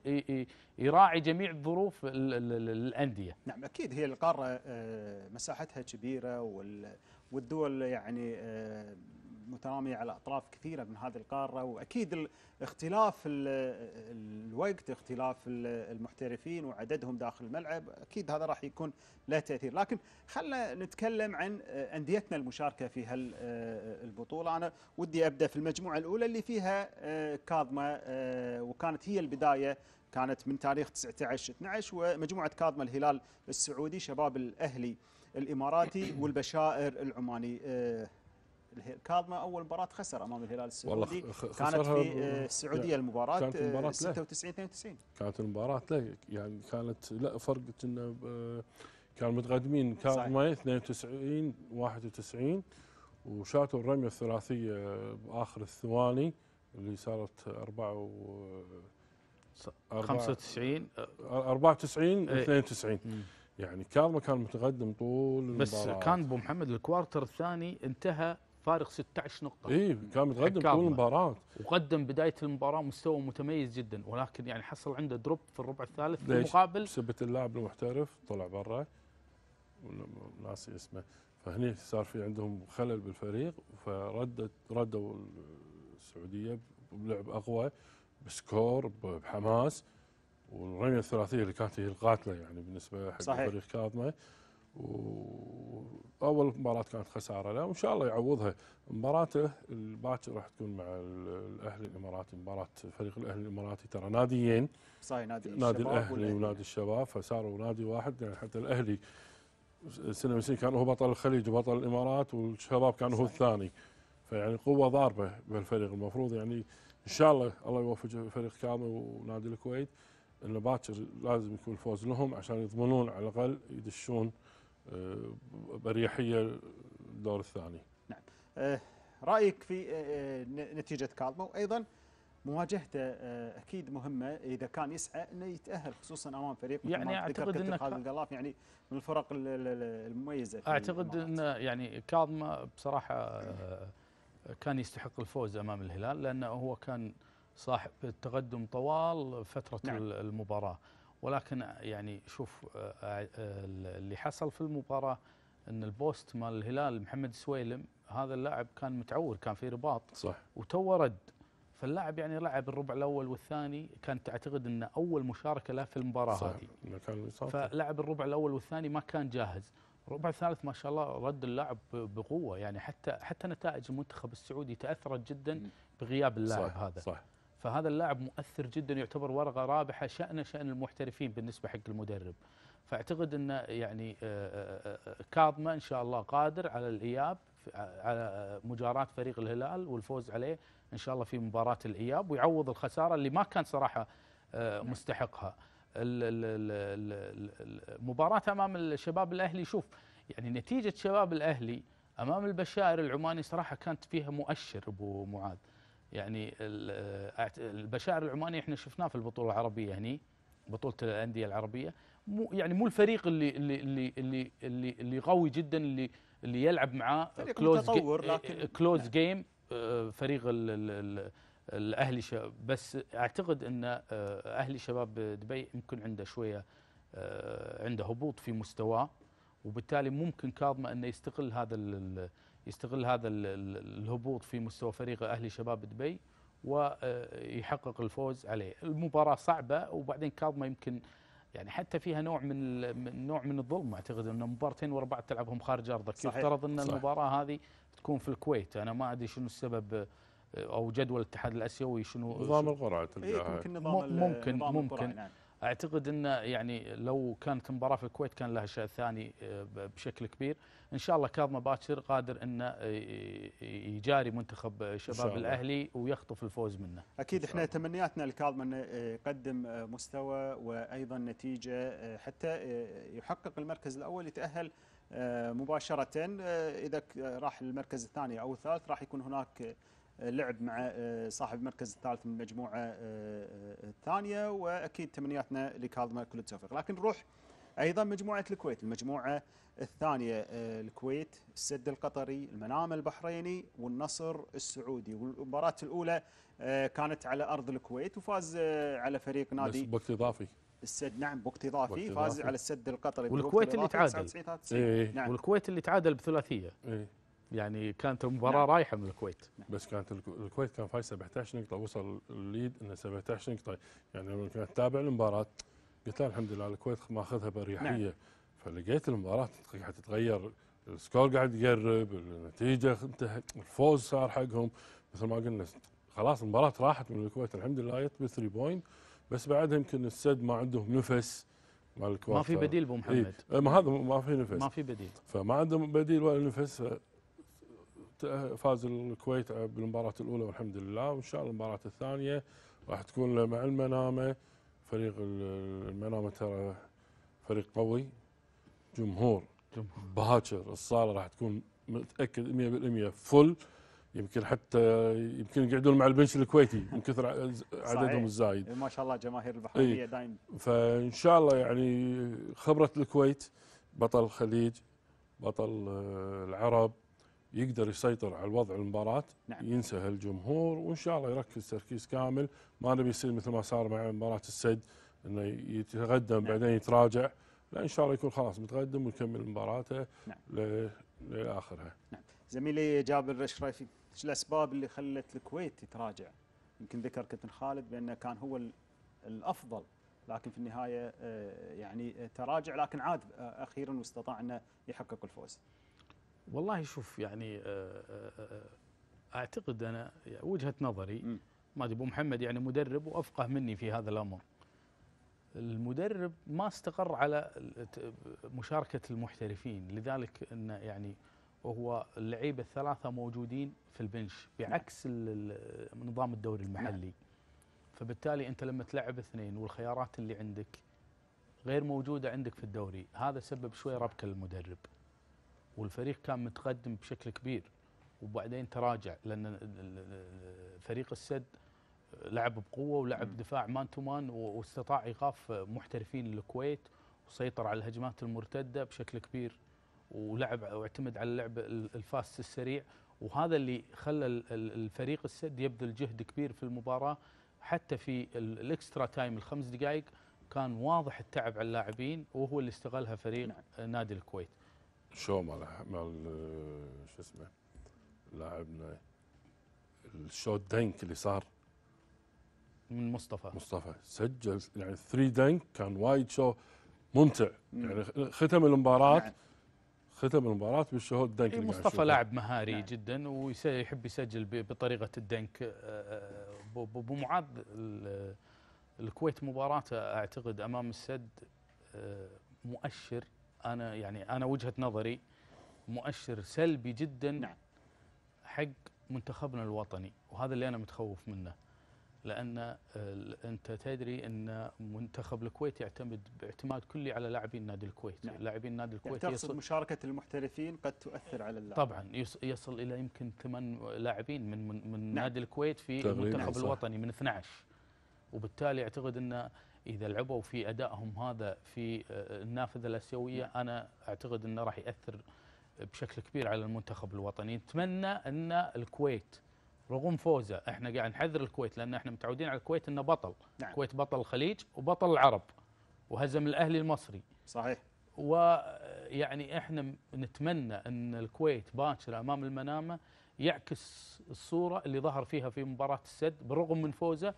يراعي جميع الظروف الانديه نعم اكيد هي القاره آه، مساحتها كبيره والدول يعني آه، مترامية على أطراف كثيرة من هذه القارة وأكيد اختلاف الوقت اختلاف المحترفين وعددهم داخل الملعب أكيد هذا راح يكون له تأثير لكن خلنا نتكلم عن آه، أنديتنا المشاركة في هالبطولة آه، آه، أنا ودي أبدأ في المجموعة الأولى اللي فيها كاظمة وكانت هي البداية كانت من تاريخ 19 12 ومجموعه كاظمه الهلال السعودي شباب الاهلي الاماراتي والبشائر العماني كاظمه اول مباراه خسر امام الهلال السعودي والله كانت في السعوديه آه، المباراه كانت المباراه 96 92 آه، كانت المباراه لا يعني كانت لا فرق كنا آه، كانوا متقدمين كاظمه 92 91 وشاتوا الرميه الثلاثيه باخر الثواني اللي صارت 4 و 95 94 92 يعني كاظمه كان متقدم طول بس المباراة. كان ابو محمد الكوارتر الثاني انتهى فارق 16 نقطة اي كان متقدم طول المباراة وقدم بداية المباراة مستوى متميز جدا ولكن يعني حصل عنده دروب في الربع الثالث في ليش؟ سبة اللاعب المحترف طلع برا ناسي اسمه فهني صار في عندهم خلل بالفريق فردت ردوا السعودية بلعب أقوى بسكور بحماس والرمية الثلاثية اللي كانت هي القاتلة يعني بالنسبة حق فريق كاظمة واول مباراه كانت خساره له وان شاء الله يعوضها مباراته الباكر راح تكون مع الاهلي الاماراتي مباراه فريق الاهلي الاماراتي ترى ناديين صحيح نادي, نادي الاهلي ونادي الشباب فصاروا نادي واحد يعني حتى الاهلي سنه من كان هو بطل الخليج وبطل الامارات والشباب كان هو الثاني فيعني قوه ضاربه بالفريق المفروض يعني ان شاء الله الله يوفق فريق كامل ونادي الكويت انه باكر لازم يكون الفوز لهم عشان يضمنون على الاقل يدشون باريحيه آه، الدور الثاني نعم آه، رايك في آه، نتيجه كالما وايضا مواجهته اكيد مهمه اذا كان يسعى انه يتاهل خصوصا امام فريق يعني اعتقد ان خالد القلاف يعني من الفرق المميزه اعتقد ان يعني كاظم بصراحه كان يستحق الفوز امام الهلال لانه هو كان صاحب التقدم طوال فتره نعم. المباراه ولكن يعني شوف آه، آه، اللي حصل في المباراه ان البوست مال الهلال محمد سويلم هذا اللاعب كان متعور كان في رباط صح وتو رد فاللاعب يعني لعب الربع الاول والثاني كانت تعتقد انه اول مشاركه له في المباراه صح. هذه كان فلعب الربع الاول والثاني ما كان جاهز الربع الثالث ما شاء الله رد اللاعب بقوه يعني حتى حتى نتائج المنتخب السعودي تاثرت جدا بغياب اللاعب صح هذا صح فهذا اللاعب مؤثر جدا يعتبر ورقه رابحه شان شان المحترفين بالنسبه حق المدرب فاعتقد انه يعني آه، آه، آه، كاظمه ان شاء الله قادر على الاياب على مجاراة فريق الهلال والفوز عليه ان شاء الله في مباراه الاياب ويعوض الخساره اللي ما كان صراحه نعم. مستحقها المباراه امام الشباب الاهلي شوف يعني نتيجه شباب الاهلي امام البشائر العماني صراحه كانت فيها مؤشر ابو معاذ يعني البشاعر العماني احنا شفناه في البطوله العربيه هني بطوله الانديه العربيه مو يعني مو الفريق اللي اللي اللي اللي, اللي قوي جدا اللي اللي يلعب معاه كلوز متطور لكن كلوز آه، جيم آه، نعم. آه، فريق الـ الـ الاهلي بس اعتقد ان اهلي شباب دبي يمكن عنده شويه عنده هبوط في مستواه وبالتالي ممكن كاظمه انه يستغل هذا يستغل هذا الهبوط في مستوى فريق اهلي شباب دبي ويحقق آه، الفوز عليه المباراه صعبه وبعدين كاظمه يمكن يعني حتى فيها نوع من نوع من الظلم اعتقد ان مبارتين ورا بعض تلعبهم خارج ارضك صحيح يفترض ان صحيح المباراه هذه تكون في الكويت انا ما ادري شنو السبب آه، او جدول الاتحاد الاسيوي شنو نظام القرعه تلقاها إيه، ممكن نظام ممكن ممكن, ممكن نعم. اعتقد ان يعني لو كانت المباراه في الكويت كان لها شيء ثاني آه، بشكل كبير ان شاء الله كاظم باكر قادر انه آه، يجاري منتخب شباب الاهلي ويخطف الفوز منه اكيد احنا تمنياتنا لكاظم انه آه، يقدم مستوى وايضا نتيجه حتى يحقق المركز الاول يتاهل مباشره اذا راح للمركز الثاني او الثالث راح يكون هناك لعب مع آه، صاحب المركز الثالث من المجموعه آه، آه، الثانيه واكيد تمنياتنا لكاظمه كل التوفيق لكن نروح ايضا مجموعه الكويت المجموعه الثانيه الكويت السد القطري المنام البحريني والنصر السعودي والمباراه الاولى كانت على ارض الكويت وفاز على فريق نادي بس بوقت اضافي السد نعم بوقت اضافي فاز على السد القطري والكويت اللي تعادل 99 إيه. نعم. والكويت اللي تعادل بثلاثيه إيه. يعني كانت المباراه نعم. رايحه من الكويت نعم. بس كانت الكويت كان فايز 17 نقطه وصل الليد انه 17 نقطه يعني لما كنت اتابع المباراه قلت لا الحمد لله الكويت ماخذها باريحيه نعم. فلقيت المباراه قاعد تتغير السكور قاعد يقرب النتيجه انتهت الفوز صار حقهم مثل ما قلنا خلاص المباراه راحت من الكويت الحمد لله ب 3 بوينت بس بعدها يمكن السد ما عندهم نفس مال الكويت ما في بديل ابو إيه. محمد إيه ما هذا ما في نفس ما في بديل فما عندهم بديل ولا نفس آه، فاز الكويت آه، بالمباراة الأولى والحمد لله وإن شاء الله المباراة الثانية راح تكون مع المنامة فريق المنامة ترى فريق قوي جمهور باكر الصالة راح تكون متأكد 100% فل يمكن حتى يمكن يقعدون مع البنش الكويتي من كثر عددهم الزايد ما شاء الله جماهير البحرينيه إيه دايم فان شاء الله يعني خبره الكويت بطل الخليج بطل آه، العرب يقدر يسيطر على الوضع المباراة نعم. ينسى الجمهور وإن شاء الله يركز تركيز كامل ما نبي يصير مثل ما صار مع مباراة السد أنه يتقدم نعم. بعدين يتراجع لا إن شاء الله يكون خلاص متقدم ويكمل مباراته نعم. لآخرها نعم. زميلي جابر ايش رايك ايش الاسباب اللي خلت الكويت تتراجع؟ يمكن ذكر كابتن خالد بانه كان هو الافضل لكن في النهايه آه، يعني تراجع لكن عاد آه، اخيرا واستطاع انه يحقق الفوز. والله شوف يعني آه، آه، آه، اعتقد انا وجهه نظري ما ادري ابو محمد يعني مدرب وافقه مني في هذا الامر. المدرب ما استقر على مشاركه المحترفين لذلك ان يعني وهو اللعيبه الثلاثه موجودين في البنش بعكس نظام الدوري المحلي. نعم. فبالتالي انت لما تلعب اثنين والخيارات اللي عندك غير موجوده عندك في الدوري، هذا سبب شوي ربكه للمدرب. والفريق كان متقدم بشكل كبير وبعدين تراجع لان فريق السد لعب بقوه ولعب دفاع مان تو مان واستطاع ايقاف محترفين الكويت وسيطر على الهجمات المرتده بشكل كبير ولعب واعتمد على اللعب الفاست السريع وهذا اللي خلى الفريق السد يبذل جهد كبير في المباراه حتى في الاكسترا تايم الخمس دقائق كان واضح التعب على اللاعبين وهو اللي استغلها فريق نعم. نادي الكويت شو مع مع شو اسمه لاعبنا الشوت دنك اللي صار من مصطفى مصطفى سجل يعني ثري دنك كان وايد شو ممتع يعني ختم المباراه نعم. ختم المباراه بالشوت دنك مصطفى لاعب مهاري نعم. جدا ويحب يسجل بطريقه الدنك ابو آه، آه، معاذ الكويت مباراته اعتقد امام السد آه، مؤشر انا يعني انا وجهه نظري مؤشر سلبي جدا نعم. حق منتخبنا الوطني وهذا اللي انا متخوف منه لان آه، انت تدري ان منتخب الكويت يعتمد باعتماد كلي على لاعبين نادي الكويت، نعم. لاعبين نادي يعني الكويت يعني تقصد مشاركه المحترفين قد تؤثر على اللاعب طبعا يصل الى يمكن ثمان لاعبين من من, نعم. نادي الكويت في طيب، المنتخب نعم الوطني من 12 وبالتالي اعتقد ان اذا لعبوا في ادائهم هذا في آه، آه، النافذه الاسيويه انا اعتقد انه راح ياثر بشكل كبير على المنتخب الوطني نتمنى ان الكويت رغم فوزه احنا قاعد نحذر الكويت لان احنا متعودين على الكويت انه بطل نعم. الكويت بطل الخليج وبطل العرب وهزم الاهلي المصري صحيح ويعني آه، احنا نتمنى ان الكويت باكر امام المنامه يعكس الصوره اللي ظهر فيها في مباراه السد بالرغم من فوزه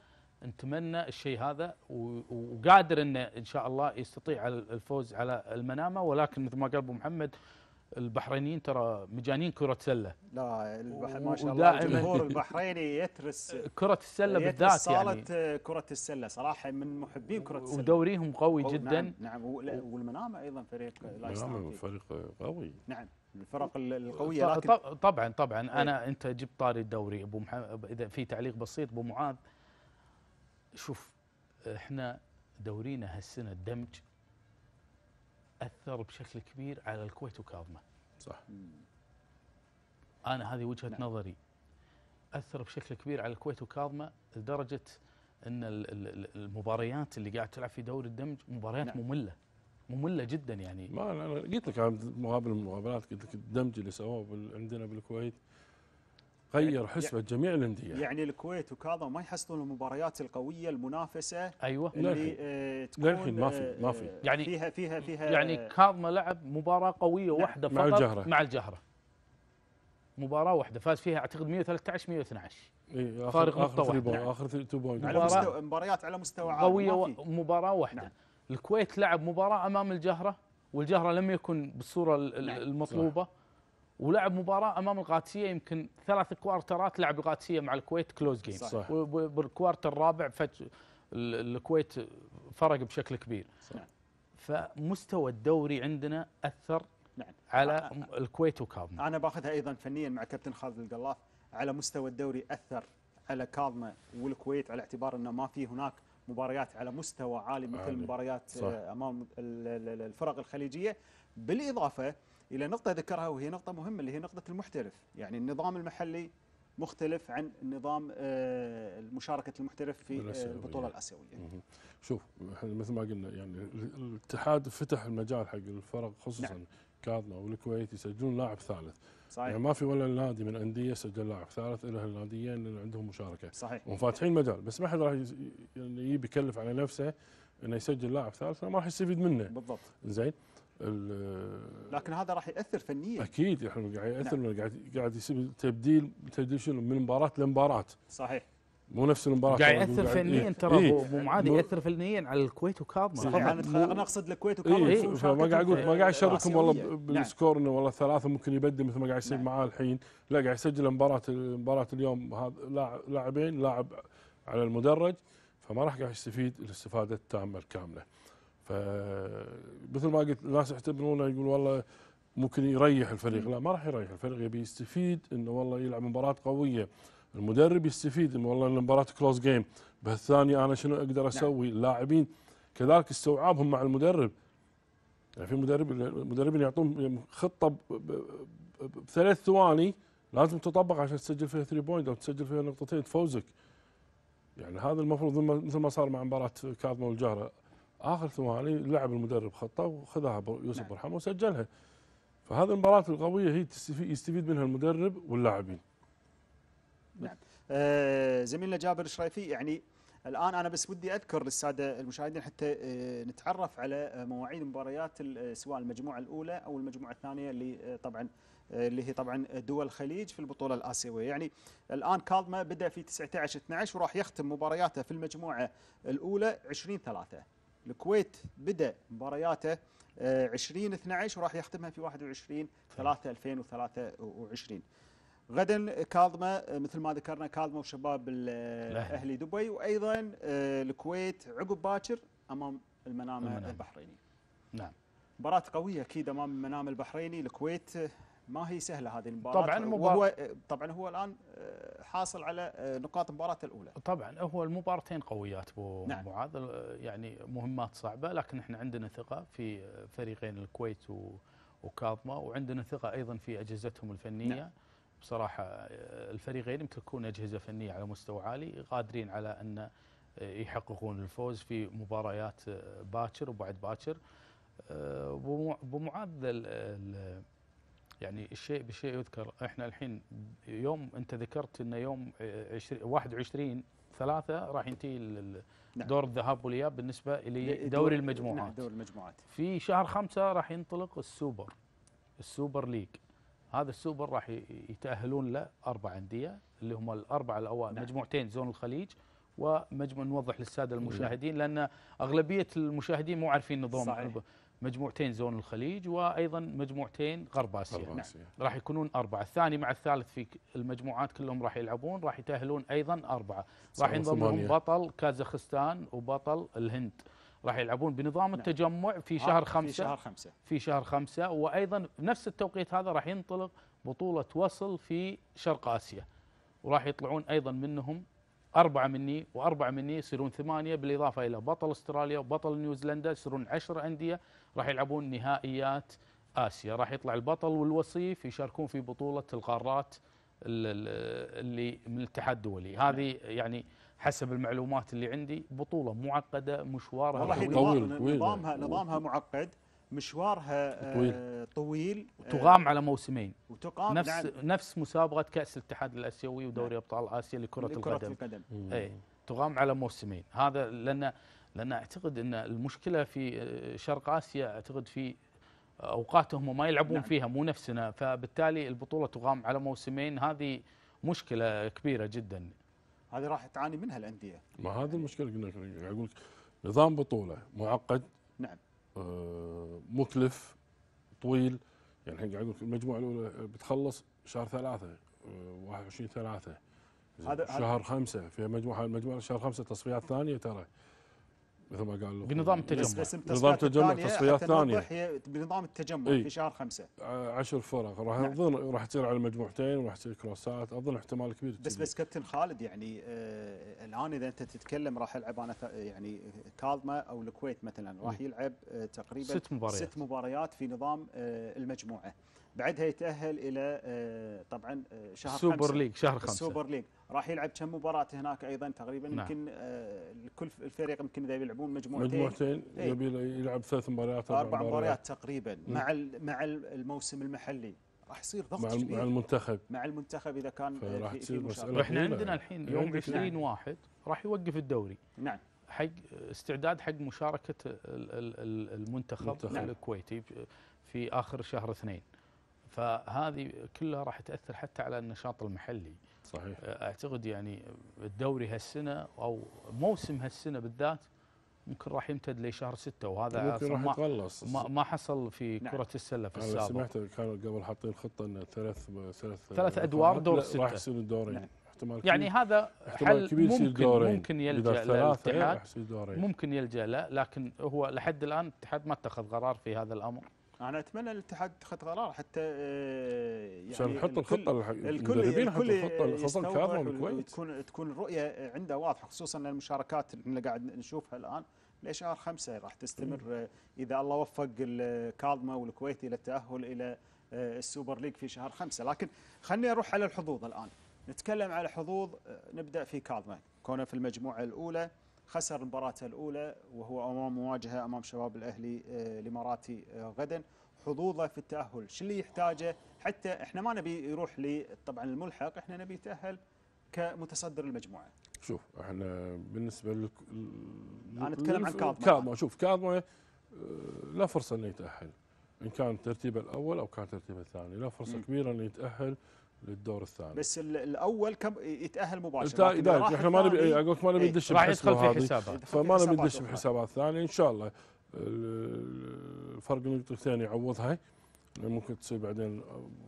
نتمنى الشيء هذا وقادر انه ان شاء الله يستطيع الفوز على المنامه ولكن مثل ما قال ابو محمد البحرينيين ترى مجانين كرة سلة لا البحر ما شاء الله الجمهور البحريني يترس كرة السلة بالذات بالذات يعني. صالة يعني كرة السلة صراحة من محبين كرة السلة ودوريهم قوي جدا نعم, نعم والمنامة أيضا فريق المنامة فريق قوي نعم الفرق القوية لكن طبعا طبعا إيه. أنا أنت جبت طاري الدوري أبو محمد إذا في تعليق بسيط أبو معاذ شوف احنا دورينا هالسنه الدمج اثر بشكل كبير على الكويت وكاظمه صح انا هذه وجهه نعم. نظري اثر بشكل كبير على الكويت وكاظمه لدرجه ان المباريات اللي قاعد تلعب في دوري الدمج مباريات نعم. ممله ممله جدا يعني ما انا قلت لك مقابل المقابلات قلت لك الدمج اللي سووه عندنا بالكويت غير يعني حسبة جميع الأندية يعني الكويت وكاظم ما يحصلون المباريات القوية المنافسة أيوة اللي آه تكون للحين ما في آه، ما في آه، يعني فيها فيها فيها يعني كاظمة لعب مباراة قوية واحدة فقط مع الجهرة مع الجهرة مباراة واحدة فاز فيها اعتقد 113 112 إيه فارق نقطة واحدة نعم. آخر تو بوينت على مستوى مباريات على مستوى عالي قوية مباراة واحدة نعم. الكويت لعب مباراة أمام الجهرة والجهرة لم يكن بالصورة نعم. المطلوبة صح ولعب مباراه امام القادسيه يمكن ثلاث كوارترات لعب القادسيه مع الكويت كلوز جيم صح. وبالكوارتر الرابع فج الكويت فرق بشكل كبير صح. فمستوى الدوري عندنا اثر نعم. على الكويت وكاظمه انا باخذها ايضا فنيا مع كابتن خالد القلاف على مستوى الدوري اثر على كاظمه والكويت على اعتبار انه ما في هناك مباريات على مستوى عالي مثل عالي. مباريات صح. آه، امام الفرق الخليجيه بالاضافه الى نقطه ذكرها وهي نقطه مهمه اللي هي نقطه المحترف يعني النظام المحلي مختلف عن نظام آه، مشاركة المحترف في آه، البطولة الآسيوية شوف مثل ما قلنا يعني الاتحاد فتح المجال حق الفرق خصوصا نعم. كاظنا والكويت يسجلون لاعب ثالث صحيح يعني ما في ولا نادي من الانديه سجل لاعب ثالث الا الناديين اللي عندهم مشاركه صحيح وفاتحين مجال بس ما حد راح يجيب يعني يكلف على نفسه انه يسجل لاعب ثالث ما راح يستفيد منه بالضبط زين لكن هذا راح ياثر فنيا اكيد قاعد ياثر نعم. قاعد قاعد يصير تبديل تبديل شنو من مباراه لمباراه صحيح مو نفس المباراه قاعد ياثر فنيا إيه، ترى ابو إيه. معاذ ياثر فنيا على الكويت وكاظمه يعني انا انا اقصد الكويت وكاظمه إيه؟, إيه، فما قاعد اقول ما قاعد اشاركهم والله نعم. بالسكور انه والله ثلاثه ممكن يبدل مثل ما قاعد يصير نعم. معاه الحين لا قاعد يسجل مباراه مباراه اليوم هذا لاعبين لاعب على المدرج فما راح قاعد يستفيد الاستفاده التامه الكامله فمثل ما قلت الناس يعتبرونه يقول والله ممكن يريح الفريق لا ما راح يريح الفريق يبي يستفيد انه والله يلعب مباراه قويه المدرب يستفيد انه والله المباراه كلوز جيم بهالثانيه انا شنو اقدر نعم. اسوي اللاعبين كذلك استوعابهم مع المدرب يعني في مدرب المدربين يعطون خطه بثلاث ثواني لازم تطبق عشان تسجل فيها 3 بوينت او تسجل فيها نقطتين تفوزك يعني هذا المفروض مثل ما صار مع مباراه كاظمه والجهره اخر ثواني لعب المدرب خطه وخذها يوسف نعم. برحمه وسجلها فهذه المباراه القويه هي يستفيد منها المدرب واللاعبين نعم آه زميلنا جابر الشريفي يعني الان انا بس ودي اذكر للساده المشاهدين حتى آه، نتعرف على آه، مواعيد مباريات آه، سواء المجموعه الاولى او المجموعه الثانيه اللي طبعا اللي هي طبعا دول الخليج في البطوله الاسيويه يعني الان كالما بدا في 19 12 وراح يختم مبارياته في المجموعه الاولى 20 3 الكويت بدا مبارياته 20 آه، 12 وراح يختمها في 21 3 2023 غدا كاظمه آه، مثل ما ذكرنا كاظمه وشباب الاهلي دبي وايضا آه، الكويت عقب باكر امام المنامه المنام. البحريني نعم مباراه قويه اكيد امام المنام البحريني الكويت ما هي سهله هذه المباراه طبعا وهو طبعا هو الان آه، حاصل على آه، نقاط المباراه الاولى طبعا هو المباراتين قويات ابو نعم. معاذ يعني مهمات صعبه لكن احنا عندنا ثقه في فريقين الكويت وكاظمه وعندنا ثقه ايضا في اجهزتهم الفنيه نعم. بصراحه آه، الفريقين يمتلكون اجهزه فنيه على مستوى عالي قادرين على ان يحققون الفوز في مباريات باكر وبعد باكر ابو معاذ يعني الشيء بشيء يذكر احنا الحين يوم انت ذكرت انه يوم 21 ثلاثة راح ينتهي نعم. دور الذهاب والاياب بالنسبه لدوري المجموعات نعم، دوري المجموعات في شهر خمسة راح ينطلق السوبر السوبر ليج هذا السوبر راح يتاهلون له اربع انديه اللي هم الاربعه الاوائل نعم. مجموعتين زون الخليج ومجموع نوضح للساده نعم. المشاهدين لان اغلبيه المشاهدين مو عارفين نظام صحيح. مجموعتين زون الخليج وايضا مجموعتين غرب اسيا, غرب آسيا. نعم. راح يكونون اربعه، الثاني مع الثالث في المجموعات كلهم راح يلعبون راح يتاهلون ايضا اربعه، راح ينضم لهم بطل كازاخستان وبطل الهند. راح يلعبون بنظام نعم. التجمع في آه، شهر خمسة في شهر خمسة في شهر خمسة وأيضا نفس التوقيت هذا راح ينطلق بطولة وصل في شرق آسيا وراح يطلعون أيضا منهم أربعة مني وأربعة مني يصيرون ثمانية بالإضافة إلى بطل أستراليا وبطل نيوزيلندا يصيرون عشر أندية راح يلعبون نهائيات اسيا راح يطلع البطل والوصيف يشاركون في بطوله القارات اللي من الاتحاد الدولي نعم. هذه يعني حسب المعلومات اللي عندي بطوله معقده مشوارها طويل طويل, طويل نظامها نظامها معقد مشوارها آه، طويل, طويل تقام على موسمين وتقام نفس نعم نفس مسابقه كاس الاتحاد الاسيوي ودوري نعم. ابطال اسيا لكره القدم, القدم. اي تقام على موسمين هذا لان لأن أعتقد أن المشكلة في آه، شرق آسيا أعتقد في أوقاتهم ما يلعبون نعم. فيها مو نفسنا فبالتالي البطولة تقام على موسمين هذه مشكلة كبيرة جدا هذه راح تعاني منها الأندية ما هذه المشكلة قلنا أقول نظام بطولة معقد نعم آه مكلف طويل يعني الحين قاعد اقول المجموعه الاولى بتخلص شهر ثلاثه 21 آه، ثلاثه هذا شهر خمسه في مجموعه المجموعه شهر خمسه تصفيات ثانيه ترى مثل ما قال بنظام التجمع بنظام التجمع تصفيات ثانيه بنظام التجمع ايه؟ في شهر خمسه آه، عشر فرق راح نعم. اظن راح تصير على مجموعتين وراح تصير كروسات اظن احتمال كبير بس بس كابتن خالد يعني آه الان اذا انت تتكلم راح يلعب انا يعني كاظمه او الكويت مثلا راح يلعب آه تقريبا ست مباريات ست مباريات في نظام آه المجموعه بعدها يتاهل الى آه، طبعا آه، شهر سوبر ليج شهر خمسة سوبر ليج راح يلعب كم مباراه هناك ايضا تقريبا نعم. يمكن آه، كل الفريق يمكن اذا يلعبون مجموعتين مجموعتين إيه. يبي يلعب ثلاث مباريات اربع مباريات تقريبا مع مع الموسم المحلي راح يصير ضغط مع, كبير مع المنتخب مع المنتخب اذا كان راح تصير مساله احنا عندنا الحين إيه، يوم 20 نعم. واحد راح يوقف الدوري نعم حق استعداد حق مشاركه المنتخب, المنتخب. الكويتي في اخر شهر اثنين فهذه كلها راح تاثر حتى على النشاط المحلي صحيح أه، اعتقد يعني الدوري هالسنه او موسم هالسنه بالذات ممكن راح يمتد لشهر ستة وهذا ممكن ما, ما حصل في نعم. كرة السلة في السابق سمعت كانوا قبل حاطين خطة ان ثلاث ثلاث ثلاث آه، ادوار دور ستة راح يصير الدورين نعم. احتمال يعني هذا حل كبير ممكن دورين. ممكن يلجا للاتحاد ممكن يلجا له لكن هو لحد الان الاتحاد ما اتخذ قرار في هذا الامر انا اتمنى الاتحاد يتخذ قرار حتى آه، يعني عشان نحط الخطه الكل الخطه خاصه كاظم والكويت تكون تكون الرؤيه عنده واضحه خصوصا المشاركات اللي قاعد نشوفها الان الاتش ار خمسه راح تستمر آه، اذا الله وفق كاظمه والكويت الى التاهل الى آه، السوبر ليج في شهر خمسه لكن خليني اروح على الحظوظ الان نتكلم على حظوظ نبدا في كاظمه كونه في المجموعه الاولى خسر مباراته الأولى وهو أمام مواجهة أمام شباب الأهلي آه، الإماراتي آه، غدا حظوظه في التأهل شو اللي يحتاجه حتى احنا ما نبي يروح طبعا الملحق احنا نبي يتأهل كمتصدر المجموعة شوف احنا بالنسبة لل أنا أتكلم عن كاظمة كاظمة شوف كاظمة آه، لا فرصة انه يتأهل إن كان ترتيبه الأول أو كان ترتيبه الثاني لا فرصة م. كبيرة انه يتأهل للدور الثاني بس الاول كم يتاهل مباشره احنا ما نبي إيه، اقول لك ما نبي إيه. ندش راح يدخل في حسابات فما نبي ندش بحسابات ثانيه ان شاء الله الفرق النقطتين يعوضها ممكن تصير بعدين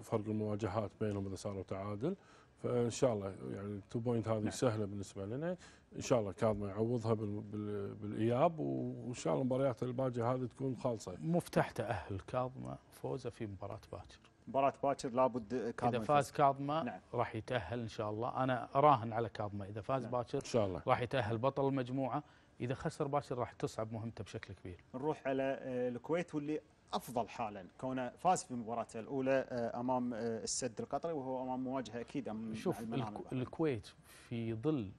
فرق المواجهات بينهم اذا صاروا تعادل فان شاء الله يعني التو بوينت هذه نعم. سهله بالنسبه لنا ان شاء الله كاظم يعوضها بالاياب وان شاء الله المباريات الباجيه هذه تكون خالصه مفتاح تاهل كاظم فوزه في مباراه باكر مباراة باكر لابد كاظم اذا فاز كاظمة نعم. راح يتأهل ان شاء الله انا اراهن على كاظمة اذا فاز نعم. باكر ان شاء الله راح يتأهل بطل المجموعة اذا خسر باكر راح تصعب مهمته بشكل كبير نروح على آه، الكويت واللي افضل حالا كونه فاز في مباراته الاولى آه، امام آه، السد القطري وهو امام مواجهه اكيد امام شوف الكويت في ظل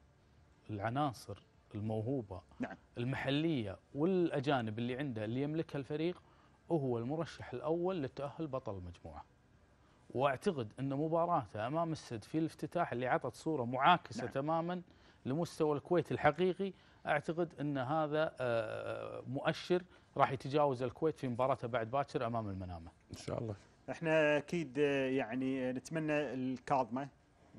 العناصر الموهوبه نعم. المحليه والاجانب اللي عنده اللي يملكها الفريق وهو المرشح الاول للتاهل بطل المجموعه واعتقد ان مباراته امام السد في الافتتاح اللي عطت صوره معاكسه نعم. تماما لمستوى الكويت الحقيقي اعتقد ان هذا آه، آه، مؤشر راح يتجاوز الكويت في مباراته بعد باكر امام المنامه. ان شاء الله. احنا اكيد آه، يعني نتمنى الكاظمه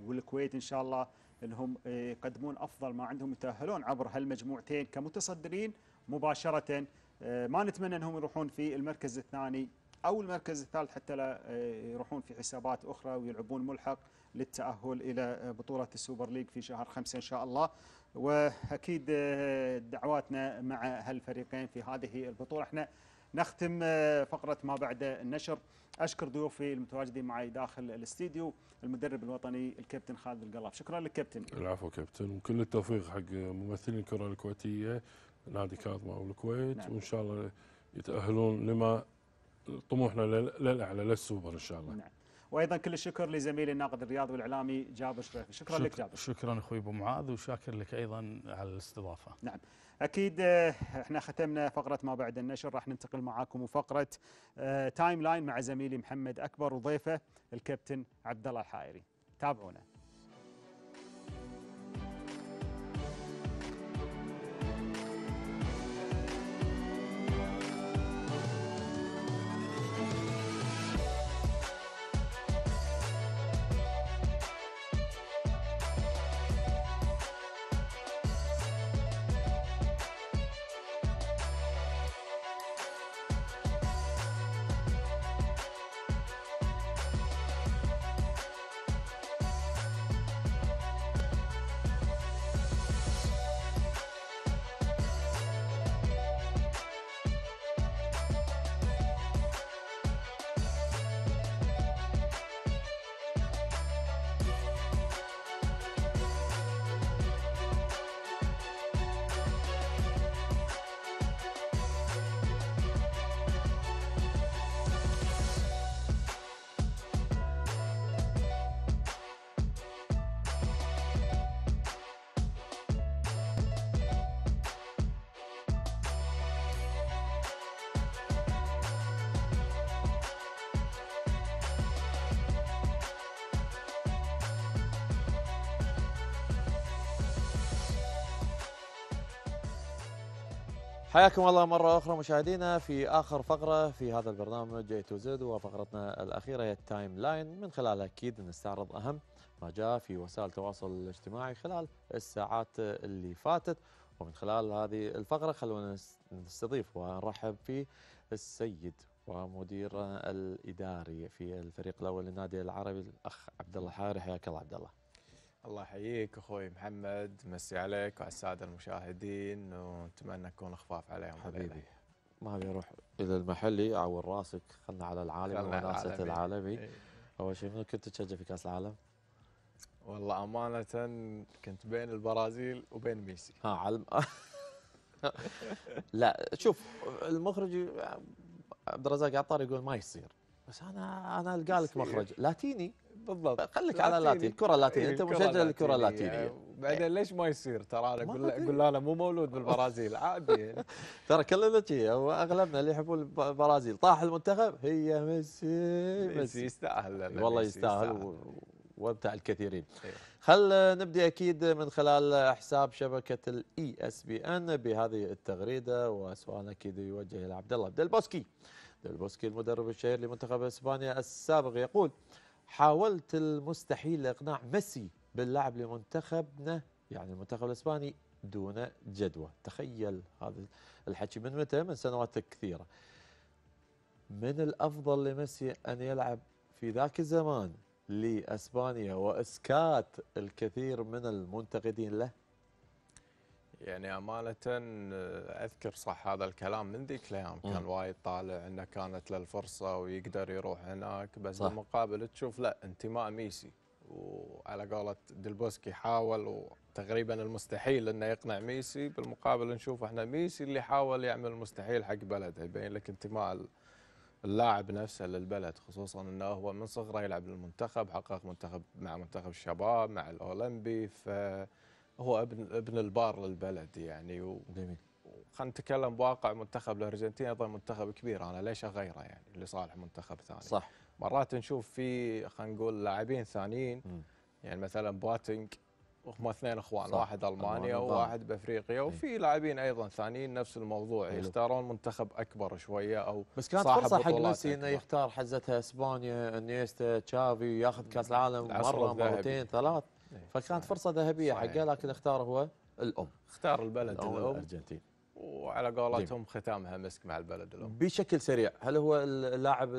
والكويت ان شاء الله انهم يقدمون افضل ما عندهم يتاهلون عبر هالمجموعتين كمتصدرين مباشره ما نتمنى انهم يروحون في المركز الثاني أو المركز الثالث حتى لا آه، يروحون في حسابات أخرى ويلعبون ملحق للتأهل إلى آه، بطولة السوبر ليج في شهر خمسة إن شاء الله وأكيد آه، دعواتنا مع هالفريقين في هذه البطولة احنا نختم فقرة ما بعد النشر أشكر ضيوفي المتواجدين معي داخل الاستديو المدرب الوطني الكابتن خالد القلاف شكرا لك كابتن العفو كابتن وكل التوفيق حق ممثلين الكرة الكويتية نادي كاظمة والكويت نعم. وإن شاء الله يتأهلون لما طموحنا للاعلى للسوبر ان شاء الله نعم. وايضا كل الشكر لزميلي الناقد الرياضي والاعلامي جابر شريفي شكرا شك لك جابر شكرا اخوي ابو معاذ وشاكر لك ايضا على الاستضافه نعم اكيد آه، احنا ختمنا فقره ما بعد النشر راح ننتقل معاكم وفقره تايم آه، لاين مع زميلي محمد اكبر وضيفه الكابتن عبد الله الحائري تابعونا حياكم الله مرة أخرى مشاهدينا في آخر فقرة في هذا البرنامج اي تو زد وفقرتنا الأخيرة هي التايم لاين من خلالها أكيد نستعرض أهم ما جاء في وسائل التواصل الاجتماعي خلال الساعات اللي فاتت ومن خلال هذه الفقرة خلونا نستضيف ونرحب في السيد ومدير الإداري في الفريق الأول للنادي العربي الأخ عبد الله حاري حياك الله عبد الله الله يحييك اخوي محمد مسي عليك وعلى الساده المشاهدين ونتمنى تكون خفاف عليهم حبيبي ما ابي اروح الى المحلي اعور راسك خلنا على العالمي وناسه العالمي ايه. اول شيء منو كنت تشجع في كاس العالم؟ والله امانه كنت بين البرازيل وبين ميسي ها علم لا شوف المخرج عبد الرزاق عطار يقول ما يصير بس انا انا القى لك مخرج لاتيني بالضبط خليك على اللاتين الكره اللاتينيه إيه، انت مشجع للكره اللاتينيه بعدين ليش ما يصير ترى انا اقول اقول انا مو مولود بالبرازيل عادي ترى كلنا كذي اغلبنا اللي يحبون البرازيل طاح المنتخب هي ميسي ميسي يستاهل والله يستاهل وابدع الكثيرين إيه. خل نبدي اكيد من خلال حساب شبكه الاي اس بي ان بهذه التغريده وسؤال اكيد يوجه الى عبد الله البوسكي دلبوسكي المدرب الشهير لمنتخب اسبانيا السابق يقول حاولت المستحيل لإقناع ميسي باللعب لمنتخبنا يعني المنتخب الإسباني دون جدوى تخيل هذا الحكي من متى من سنوات كثيرة من الأفضل لميسي أن يلعب في ذاك الزمان لإسبانيا وإسكات الكثير من المنتقدين له يعني امانه آه، اذكر صح هذا الكلام من ذيك الايام كان وايد طالع انه كانت له الفرصه ويقدر يروح هناك بس بالمقابل تشوف لا انتماء ميسي وعلى قولة دلبوسكي حاول وتقريبا المستحيل انه يقنع ميسي بالمقابل نشوف احنا ميسي اللي حاول يعمل المستحيل حق بلده يبين لك انتماء اللاعب نفسه للبلد خصوصا انه هو من صغره يلعب للمنتخب حقق منتخب مع منتخب الشباب مع الاولمبي ف هو ابن ابن البار للبلد يعني و... جميل خلينا نتكلم بواقع منتخب الارجنتين ايضا منتخب كبير انا ليش اغيره يعني لصالح منتخب ثاني صح مرات نشوف في خلينا نقول لاعبين ثانيين يعني مثلا بواتنج هم اثنين اخوان صح. واحد المانيا وواحد بافريقيا إيه. وفي لاعبين ايضا ثانيين نفس الموضوع حلو. يختارون منتخب اكبر شويه او بس كانت فرصه حق ميسي انه يختار حزتها اسبانيا انيستا تشافي ياخذ كاس العالم مره مرتين ثلاث إيه، فكانت فرصه ذهبيه حقه لكن اختار هو الام اختار البلد الام الارجنتين وعلى قولتهم ختامها مسك مع البلد الام بشكل سريع هل هو اللاعب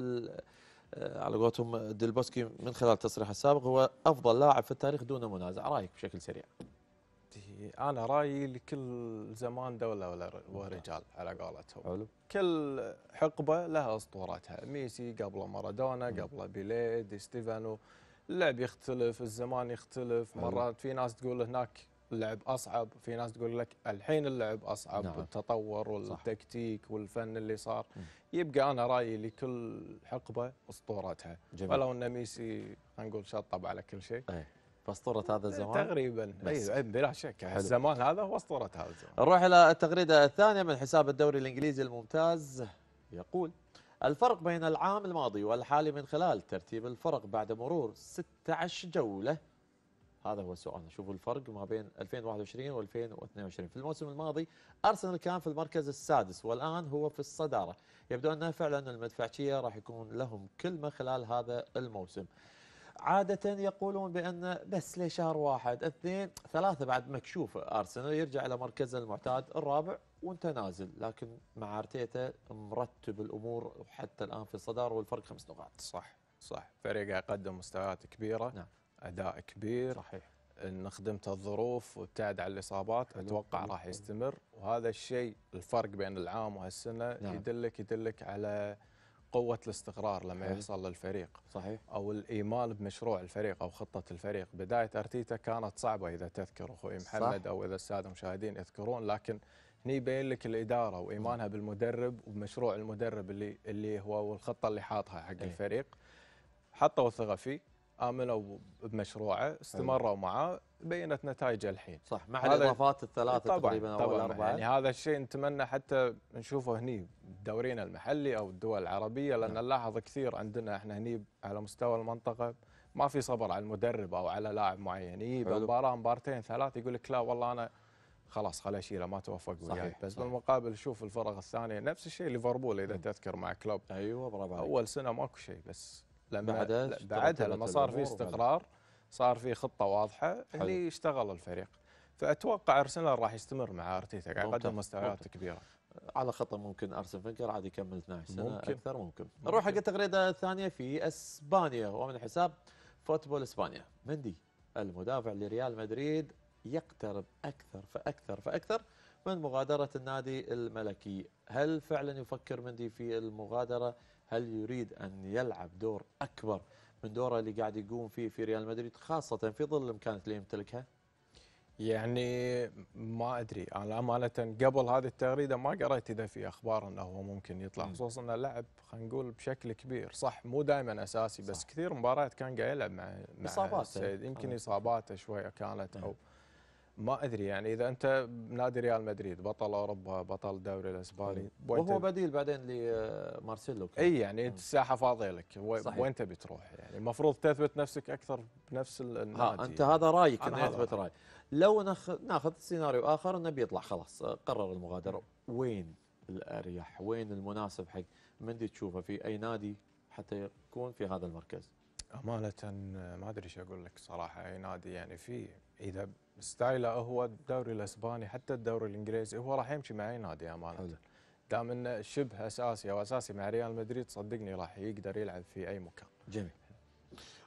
آه، على قولتهم ديلبوسكي من خلال تصريحه السابق هو افضل لاعب في التاريخ دون منازع رايك بشكل سريع انا رايي لكل زمان دوله ورجال على قولتهم حلو كل حقبه لها اسطورتها ميسي قبله مارادونا قبله بيليه دي ستيفانو اللعب يختلف الزمان يختلف أيوه. مرات في ناس تقول هناك اللعب اصعب في ناس تقول لك الحين اللعب اصعب نعم. التطور والتكتيك صح. والفن اللي صار م. يبقى انا رايي لكل حقبه اسطورتها ولو ان ميسي نقول شطب على كل شيء أي. فاسطوره هذا الزمان تقريبا إيه، إيه، بلا شك حلو. الزمان هذا هو اسطوره هذا الزمان نروح الى التغريده الثانيه من حساب الدوري الانجليزي الممتاز يقول الفرق بين العام الماضي والحالي من خلال ترتيب الفرق بعد مرور 16 جولة هذا هو سؤالنا شوفوا الفرق ما بين 2021 و2022 في الموسم الماضي أرسنال كان في المركز السادس والآن هو في الصدارة يبدو أن فعلا المدفعشية راح يكون لهم كلمة خلال هذا الموسم عادة يقولون بأن بس لشهر واحد اثنين ثلاثة بعد مكشوفة أرسنال يرجع إلى مركزه المعتاد الرابع وانت نازل لكن مع ارتيتا مرتب الامور وحتى الان في الصداره والفرق خمس نقاط صح صح فريق يقدم مستويات كبيره نعم. اداء كبير صحيح ان خدمت الظروف وابتعد عن الاصابات اتوقع راح يستمر وهذا الشيء الفرق بين العام وهالسنه نعم. يدلك يدلك على قوة الاستقرار لما يحصل للفريق صحيح أو الإيمان بمشروع الفريق أو خطة الفريق بداية أرتيتا كانت صعبة إذا تذكر أخوي محمد صح. أو إذا السادة المشاهدين يذكرون لكن هني يبين لك الاداره وايمانها بالمدرب وبمشروع المدرب اللي اللي هو والخطه اللي حاطها حق أيه. الفريق حطوا الثقه فيه امنوا بمشروعه استمروا معاه بينت نتائجه الحين صح مع الاضافات الثلاثه طبعا تقريبا او الاربعه يعني هذا الشيء نتمنى حتى نشوفه هني بدورينا المحلي او الدول العربيه لان نعم. نلاحظ كثير عندنا احنا هني على مستوى المنطقه ما في صبر على المدرب او على لاعب معين يجيب مباراه مبارتين ثلاث يقول لك لا والله انا خلاص خليه شيله ما توفق وياي بس صحيح. بالمقابل شوف الفرق الثانيه نفس الشيء ليفربول اذا تذكر مع كلوب ايوه برافو اول سنه ماكو شيء بس لما بعدها, بعدها لما صار في استقرار صار في خطه واضحه اللي اشتغل الفريق فاتوقع ارسنال راح يستمر مع ارتيتا قاعد يقدم مستويات كبيره على خطه ممكن ارسن فينجر عاد يكمل 12 سنه ممكن. اكثر ممكن, ممكن. نروح حق التغريده الثانيه في اسبانيا ومن حساب فوتبول اسبانيا مندي المدافع لريال مدريد يقترب أكثر فأكثر فأكثر من مغادرة النادي الملكي هل فعلا يفكر مندي في المغادرة هل يريد أن يلعب دور أكبر من دوره اللي قاعد يقوم فيه في ريال مدريد خاصة في ظل الإمكانات اللي يمتلكها يعني ما أدري أنا أمانة قبل هذه التغريدة ما قريت إذا في أخبار أنه هو ممكن يطلع خصوصا أنه لعب خلينا نقول بشكل كبير صح مو دائما أساسي بس صح. كثير مباريات كان قاعد يلعب مع, مع إصاباته يمكن آه. إصاباته شوية كانت أو ما ادري يعني اذا انت نادي ريال مدريد بطل اوروبا بطل الدوري الاسباني وهو بديل بعدين لمارسيلو آه، اي يعني الساحه فاضيه لك وين تبي تروح يعني المفروض تثبت نفسك اكثر بنفس النادي ها انت يعني هذا رايك انه يثبت راي لو ناخذ ناخذ سيناريو اخر انه بيطلع خلاص آه، قرر المغادره وين الاريح وين المناسب حق من تشوفه في اي نادي حتى يكون في هذا المركز أمانة ما أدري شو أقول لك صراحة أي نادي يعني في إذا ستايله هو الدوري الأسباني حتى الدوري الإنجليزي هو راح يمشي مع أي نادي أمانة دام انه شبه اساسي او اساسي مع ريال مدريد صدقني راح يقدر يلعب في اي مكان. جميل.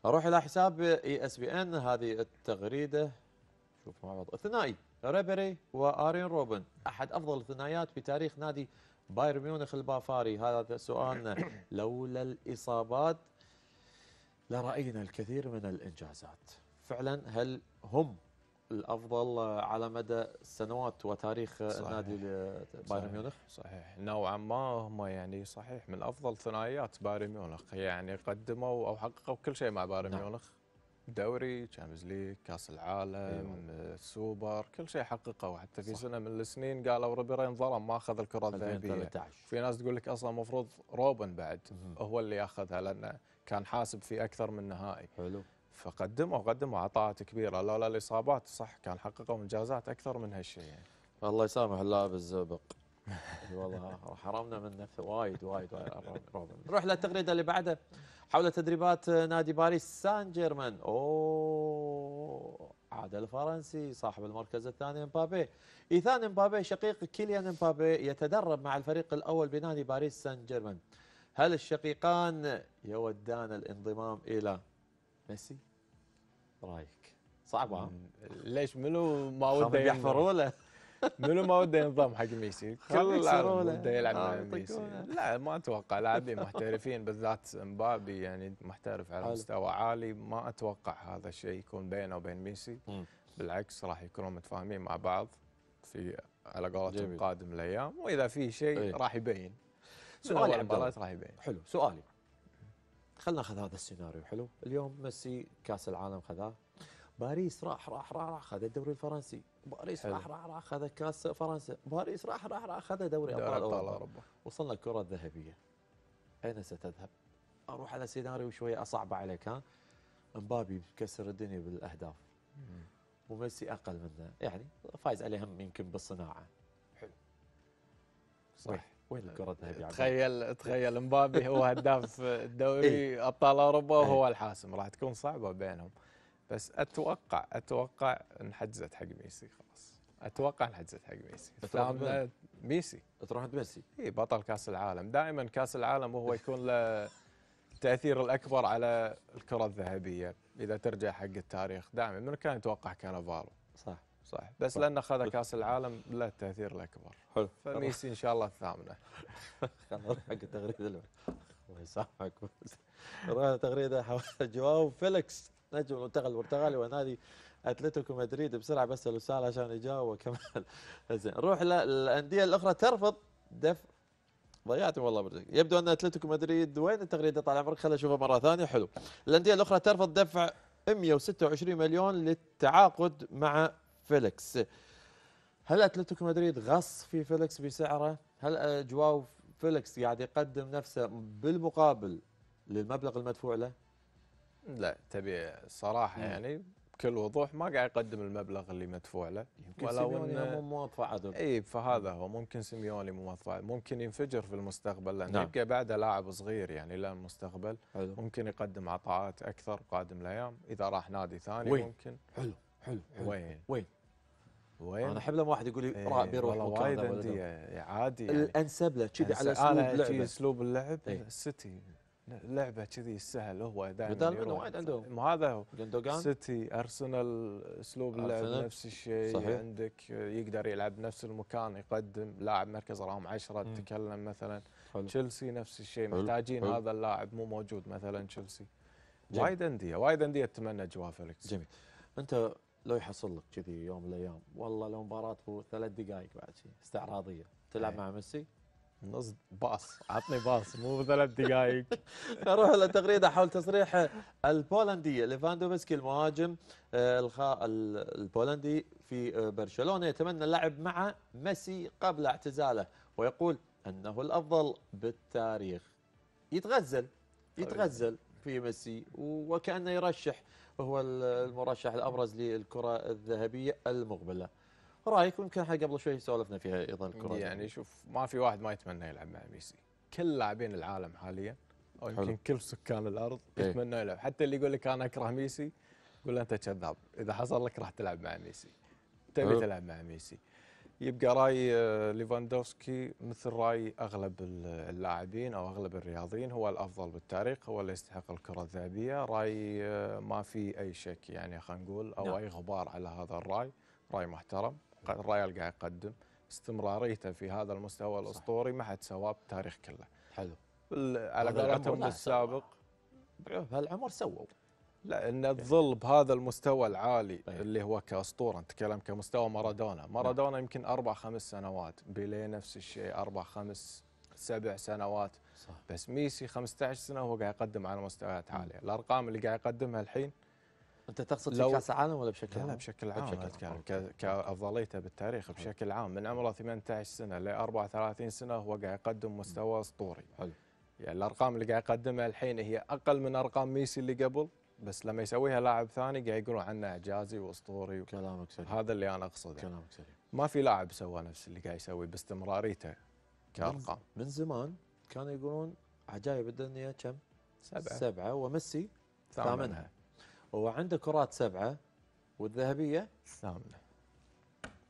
اروح الى حساب اي اس بي ان هذه التغريده شوف مع بعض الثنائي ريبري وارين روبن احد افضل الثنائيات في تاريخ نادي بايرن ميونخ البافاري هذا سؤالنا لولا الاصابات لرأينا الكثير من الإنجازات فعلا هل هم الافضل على مدى السنوات وتاريخ النادي بايرن ميونخ صحيح نوعا ما هم يعني صحيح من افضل ثنائيات بايرن ميونخ يعني قدموا او حققوا كل شيء مع بايرن نعم. ميونخ دوري تشامبيونز ليج كاس العالم أيوة. السوبر كل شيء حققه حتى في صح. سنه من السنين قالوا روبيري انظلم ما اخذ الكره الذهبيه في ناس تقول لك اصلا المفروض روبن بعد هو اللي ياخذها لانه كان حاسب في اكثر من نهائي حلو فقدموا قدموا عطاءات كبيره لولا الاصابات صح كان حققوا انجازات اكثر من هالشيء يعني الله يسامح اللاعب الزبق والله حرمنا منه وايد وايد وايد نروح للتغريده اللي بعدها حول تدريبات نادي باريس سان جيرمان اوه عاد الفرنسي صاحب المركز الثاني امبابي ايثان امبابي شقيق كيليان امبابي يتدرب مع الفريق الاول بنادي باريس سان جيرمان هل الشقيقان يودان الانضمام الى ميسي؟ رايك صعبه ليش منو ما وده يحفروا له منو ما وده ينضم حق ميسي كل العالم وده يلعب مع آه، ميسي لا ما اتوقع لاعبين محترفين بالذات مبابي يعني محترف على مستوى عالي ما اتوقع هذا الشيء يكون بينه وبين ميسي بالعكس راح يكونوا متفاهمين مع بعض في على قولتهم قادم الايام واذا في شيء إيه. راح يبين سؤالي عبارات رهيبه حلو سؤالي خلينا ناخذ هذا السيناريو حلو اليوم ميسي كاس العالم خذاه باريس راح راح راح راح خذ الدوري الفرنسي باريس حلو. راح راح راح خذ كاس فرنسا باريس راح راح راح خذ دوري ابطال اوروبا وصلنا الكره الذهبيه اين ستذهب اروح على سيناريو شويه اصعب عليك ها مبابي كسر الدنيا بالاهداف وميسي اقل منه يعني فايز عليهم يمكن بالصناعه حلو صح وي. وين الكره تذهب تخيل تخيل مبابي هو هداف الدوري إيه. ابطال اوروبا إيه. وهو الحاسم راح تكون صعبه بينهم بس اتوقع اتوقع انحجزت حق ميسي خلاص اتوقع انحجزت حق ميسي اتراهن ميسي تروح ميسي اي بطل كاس العالم دائما كاس العالم هو يكون له التاثير الاكبر على الكره الذهبيه اذا ترجع حق التاريخ دائما من كان يتوقع كانافارو صح صح بس صح. لانه اخذ كاس العالم له التاثير الاكبر حلو فميسي ان شاء الله الثامنه خلنا نروح حق التغريده الله يسامحك بس تغريده حول جواو فيليكس نجم المنتخب البرتغالي ونادي اتلتيكو مدريد بسرعه بس الوسال عشان يجاوب وكمال زين نروح للانديه الاخرى ترفض دفع ضيعت والله برجك يبدو ان اتلتيكو مدريد وين التغريده طال عمرك خليني اشوفها مره ثانيه حلو الانديه الاخرى ترفض دفع 126 مليون للتعاقد مع فيليكس هل اتلتيكو مدريد غص في فيليكس بسعره هل آه، جواو فيليكس قاعد يقدم نفسه بالمقابل للمبلغ المدفوع له لا تبي صراحه مم. يعني بكل وضوح ما قاعد يقدم المبلغ اللي مدفوع له يمكن سيميوني مو موظفه عدل اي فهذا هو ممكن سيميوني مو موظفه ممكن ينفجر في المستقبل لان نعم. يبقى بعده لاعب صغير يعني لا المستقبل حلو. ممكن يقدم عطاءات اكثر قادم الايام اذا راح نادي ثاني وين. ممكن حلو حلو حلو وين وين وين انا احب لما واحد يقول لي ايه بيروح والله وايد يعني، عادي يعني الانسب له كذي على آه، اسلوب اللعب اسلوب إيه. اللعب السيتي لعبه كذي السهل هو دائما وايد عندهم هذا هو سيتي ارسنال اسلوب اللعب نفس الشيء عندك يقدر يلعب بنفس المكان يقدم لاعب مركز رقم 10 تكلم مثلا تشيلسي نفس الشيء محتاجين هذا اللاعب مو موجود مثلا تشيلسي وايد انديه وايد انديه تتمنى جوا فيليكس جميل انت لو يحصل لك كذي يوم من الايام والله لو مباراه ثلاث دقائق بعد شيء استعراضيه تلعب إيه. مع ميسي نص باص عطني باص مو ثلاث دقائق نروح لتغريده حول تصريح البولنديه ليفاندوفسكي المهاجم آه، البولندي في آه، برشلونه يتمنى اللعب مع ميسي قبل اعتزاله ويقول انه الافضل بالتاريخ يتغزل طيب. يتغزل في ميسي وكانه يرشح هو المرشح الابرز للكره الذهبيه المقبله رايك ويمكن احنا قبل شوي سولفنا فيها ايضا الكره يعني شوف ما في واحد ما يتمنى يلعب مع ميسي كل لاعبين العالم حاليا او يمكن كل سكان الارض إيه. يتمنوا يلعب حتى اللي يقول لك انا اكره ميسي قول له انت كذاب اذا حصل لك راح تلعب مع ميسي تبي تلعب مع ميسي يبقى راي آه، ليفاندوفسكي مثل راي اغلب اللاعبين او اغلب الرياضيين هو الافضل بالتاريخ هو اللي يستحق الكره الذهبيه راي آه، ما في اي شك يعني خلينا نقول او نعم. اي غبار على هذا الراي راي محترم الراي اللي قاعد يقدم استمراريته في هذا المستوى صح. الاسطوري ما حد سواه بالتاريخ كله حلو على قولتهم بالسابق بهالعمر سووا لا ان إيه. تظل بهذا المستوى العالي أيه. اللي هو كاسطوره نتكلم كمستوى مارادونا، نعم. مارادونا يمكن اربع خمس سنوات، بيلي نفس الشيء اربع خمس سبع سنوات صح. بس ميسي 15 سنه وهو قاعد يقدم على مستويات عاليه، الارقام اللي قاعد يقدمها الحين انت تقصد لو في كاس العالم ولا بشكل عام؟ لا بشكل عام بشكل آه، اتكلم كافضليته بالتاريخ حلو. بشكل عام من عمره 18 سنه ل 34 سنه هو قاعد يقدم مستوى اسطوري. حلو يعني الارقام اللي قاعد يقدمها الحين هي اقل من ارقام ميسي اللي قبل بس لما يسويها لاعب ثاني قاعد يقولون عنه اعجازي واسطوري كلامك سليم هذا اللي انا اقصده كلامك سليم ما في لاعب سوى نفس اللي قاعد يسويه باستمراريته كارقام من زمان كانوا يقولون عجائب الدنيا كم؟ سبعه سبعه وميسي ثامنها وعنده كرات سبعه والذهبيه ثامنه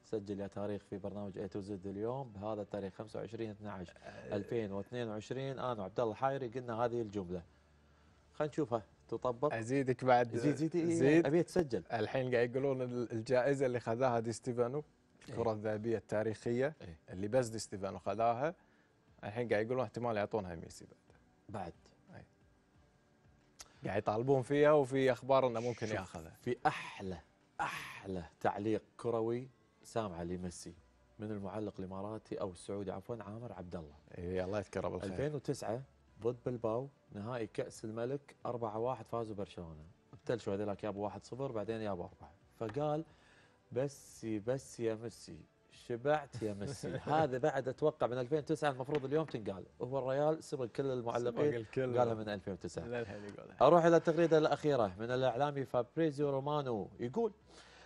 سجل يا تاريخ في برنامج اي تو زد اليوم بهذا التاريخ 25 12 2022 انا وعبد الله الحايري قلنا هذه الجمله خلينا نشوفها تطبق ازيدك بعد زيد زيد, إيه، زيد, زيد يعني ابي اتسجل الحين قاعد يقولون الجائزه اللي خذاها دي ستيفانو إيه. الكره ايه؟ الذهبيه التاريخيه ايه؟ اللي بس دي ستيفانو خذاها الحين قاعد يقولون احتمال يعطونها ميسي بعد بعد إيه. قاعد يطالبون فيها وفي اخبار انه ممكن ياخذها في احلى احلى تعليق كروي سامعه لميسي من المعلق الاماراتي او السعودي عفوا عامر عبد الله اي الله يذكره بالخير 2009 ضد بلباو نهائي كاس الملك 4-1 فازوا برشلونه ابتلشوا هذولاك جابوا 1-0 بعدين جابوا 4 فقال بس بس يا ميسي شبعت يا ميسي هذا بعد اتوقع من 2009 المفروض اليوم تنقال هو الريال سبق كل المعلقين الكل قالها من 2009 اروح الى التغريده الاخيره من الاعلامي فابريزيو رومانو يقول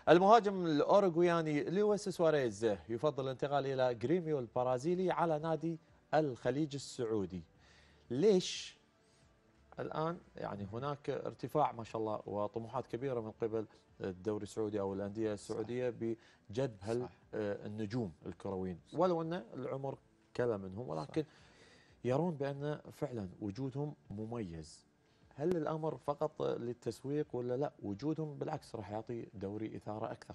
المهاجم الاوروغوياني لويس سواريز يفضل الانتقال الى غريميو البرازيلي على نادي الخليج السعودي ليش الان يعني هناك ارتفاع ما شاء الله وطموحات كبيره من قبل الدوري السعودي او الانديه السعوديه صح. بجذب هال آه، النجوم الكرويين ولو ان العمر كلا منهم ولكن صح. يرون بان فعلا وجودهم مميز هل الامر فقط للتسويق ولا لا وجودهم بالعكس راح يعطي دوري اثاره اكثر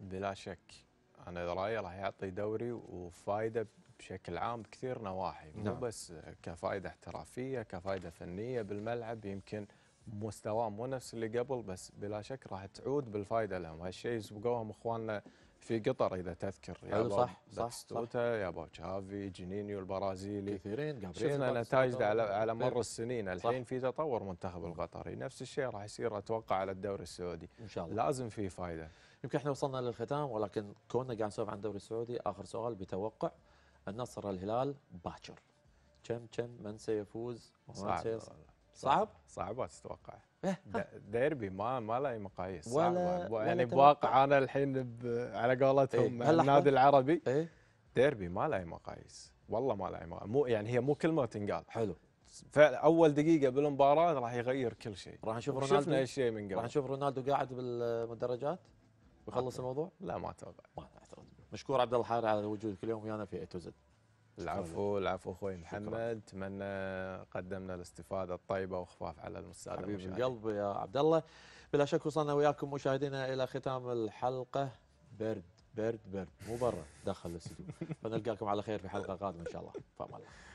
بلا شك انا رايي راح يعطي دوري وفائده بشكل عام بكثير نواحي مو نعم. بس كفائده احترافيه كفائده فنيه بالملعب يمكن مستواه مو نفس اللي قبل بس بلا شك راح تعود بالفائده لهم هالشيء سبقوهم اخواننا في قطر اذا تذكر يا صح صح توتا يا ابو تشافي جنينيو البرازيلي كثيرين شفنا نتائج على على مر السنين الحين في تطور منتخب القطري نفس الشيء راح يصير اتوقع على الدوري السعودي ان شاء الله لازم في فائده يمكن احنا وصلنا للختام ولكن كوننا قاعد نسولف عن الدوري السعودي اخر سؤال بتوقع النصر الهلال باكر كم كم من سيفوز ومن سيصعد صعب؟ صعب تتوقع إيه. ديربي ما ما له مقاييس ولا يعني بواقع انا الحين على قولتهم ايه؟ النادي العربي ايه؟ ديربي ما له مقاييس والله ما له مقاييس مو يعني هي مو كلمه تنقال حلو فاول دقيقه بالمباراه راح يغير كل شيء راح نشوف رونالدو شفنا هالشيء من قبل راح نشوف رونالدو قاعد بالمدرجات خلص الموضوع؟ لا ما اتوقع ما اعتقد مشكور عبد الله الحاري على وجودك اليوم ويانا في اتوزد العفو العفو اخوي محمد اتمنى قدمنا الاستفاده الطيبه وخفاف على المستاذ حبيب القلب يا عبد الله بلا شك وصلنا وياكم مشاهدينا الى ختام الحلقه برد برد برد مو برا دخل الاستوديو فنلقاكم على خير في حلقه قادمه ان شاء الله فامان الله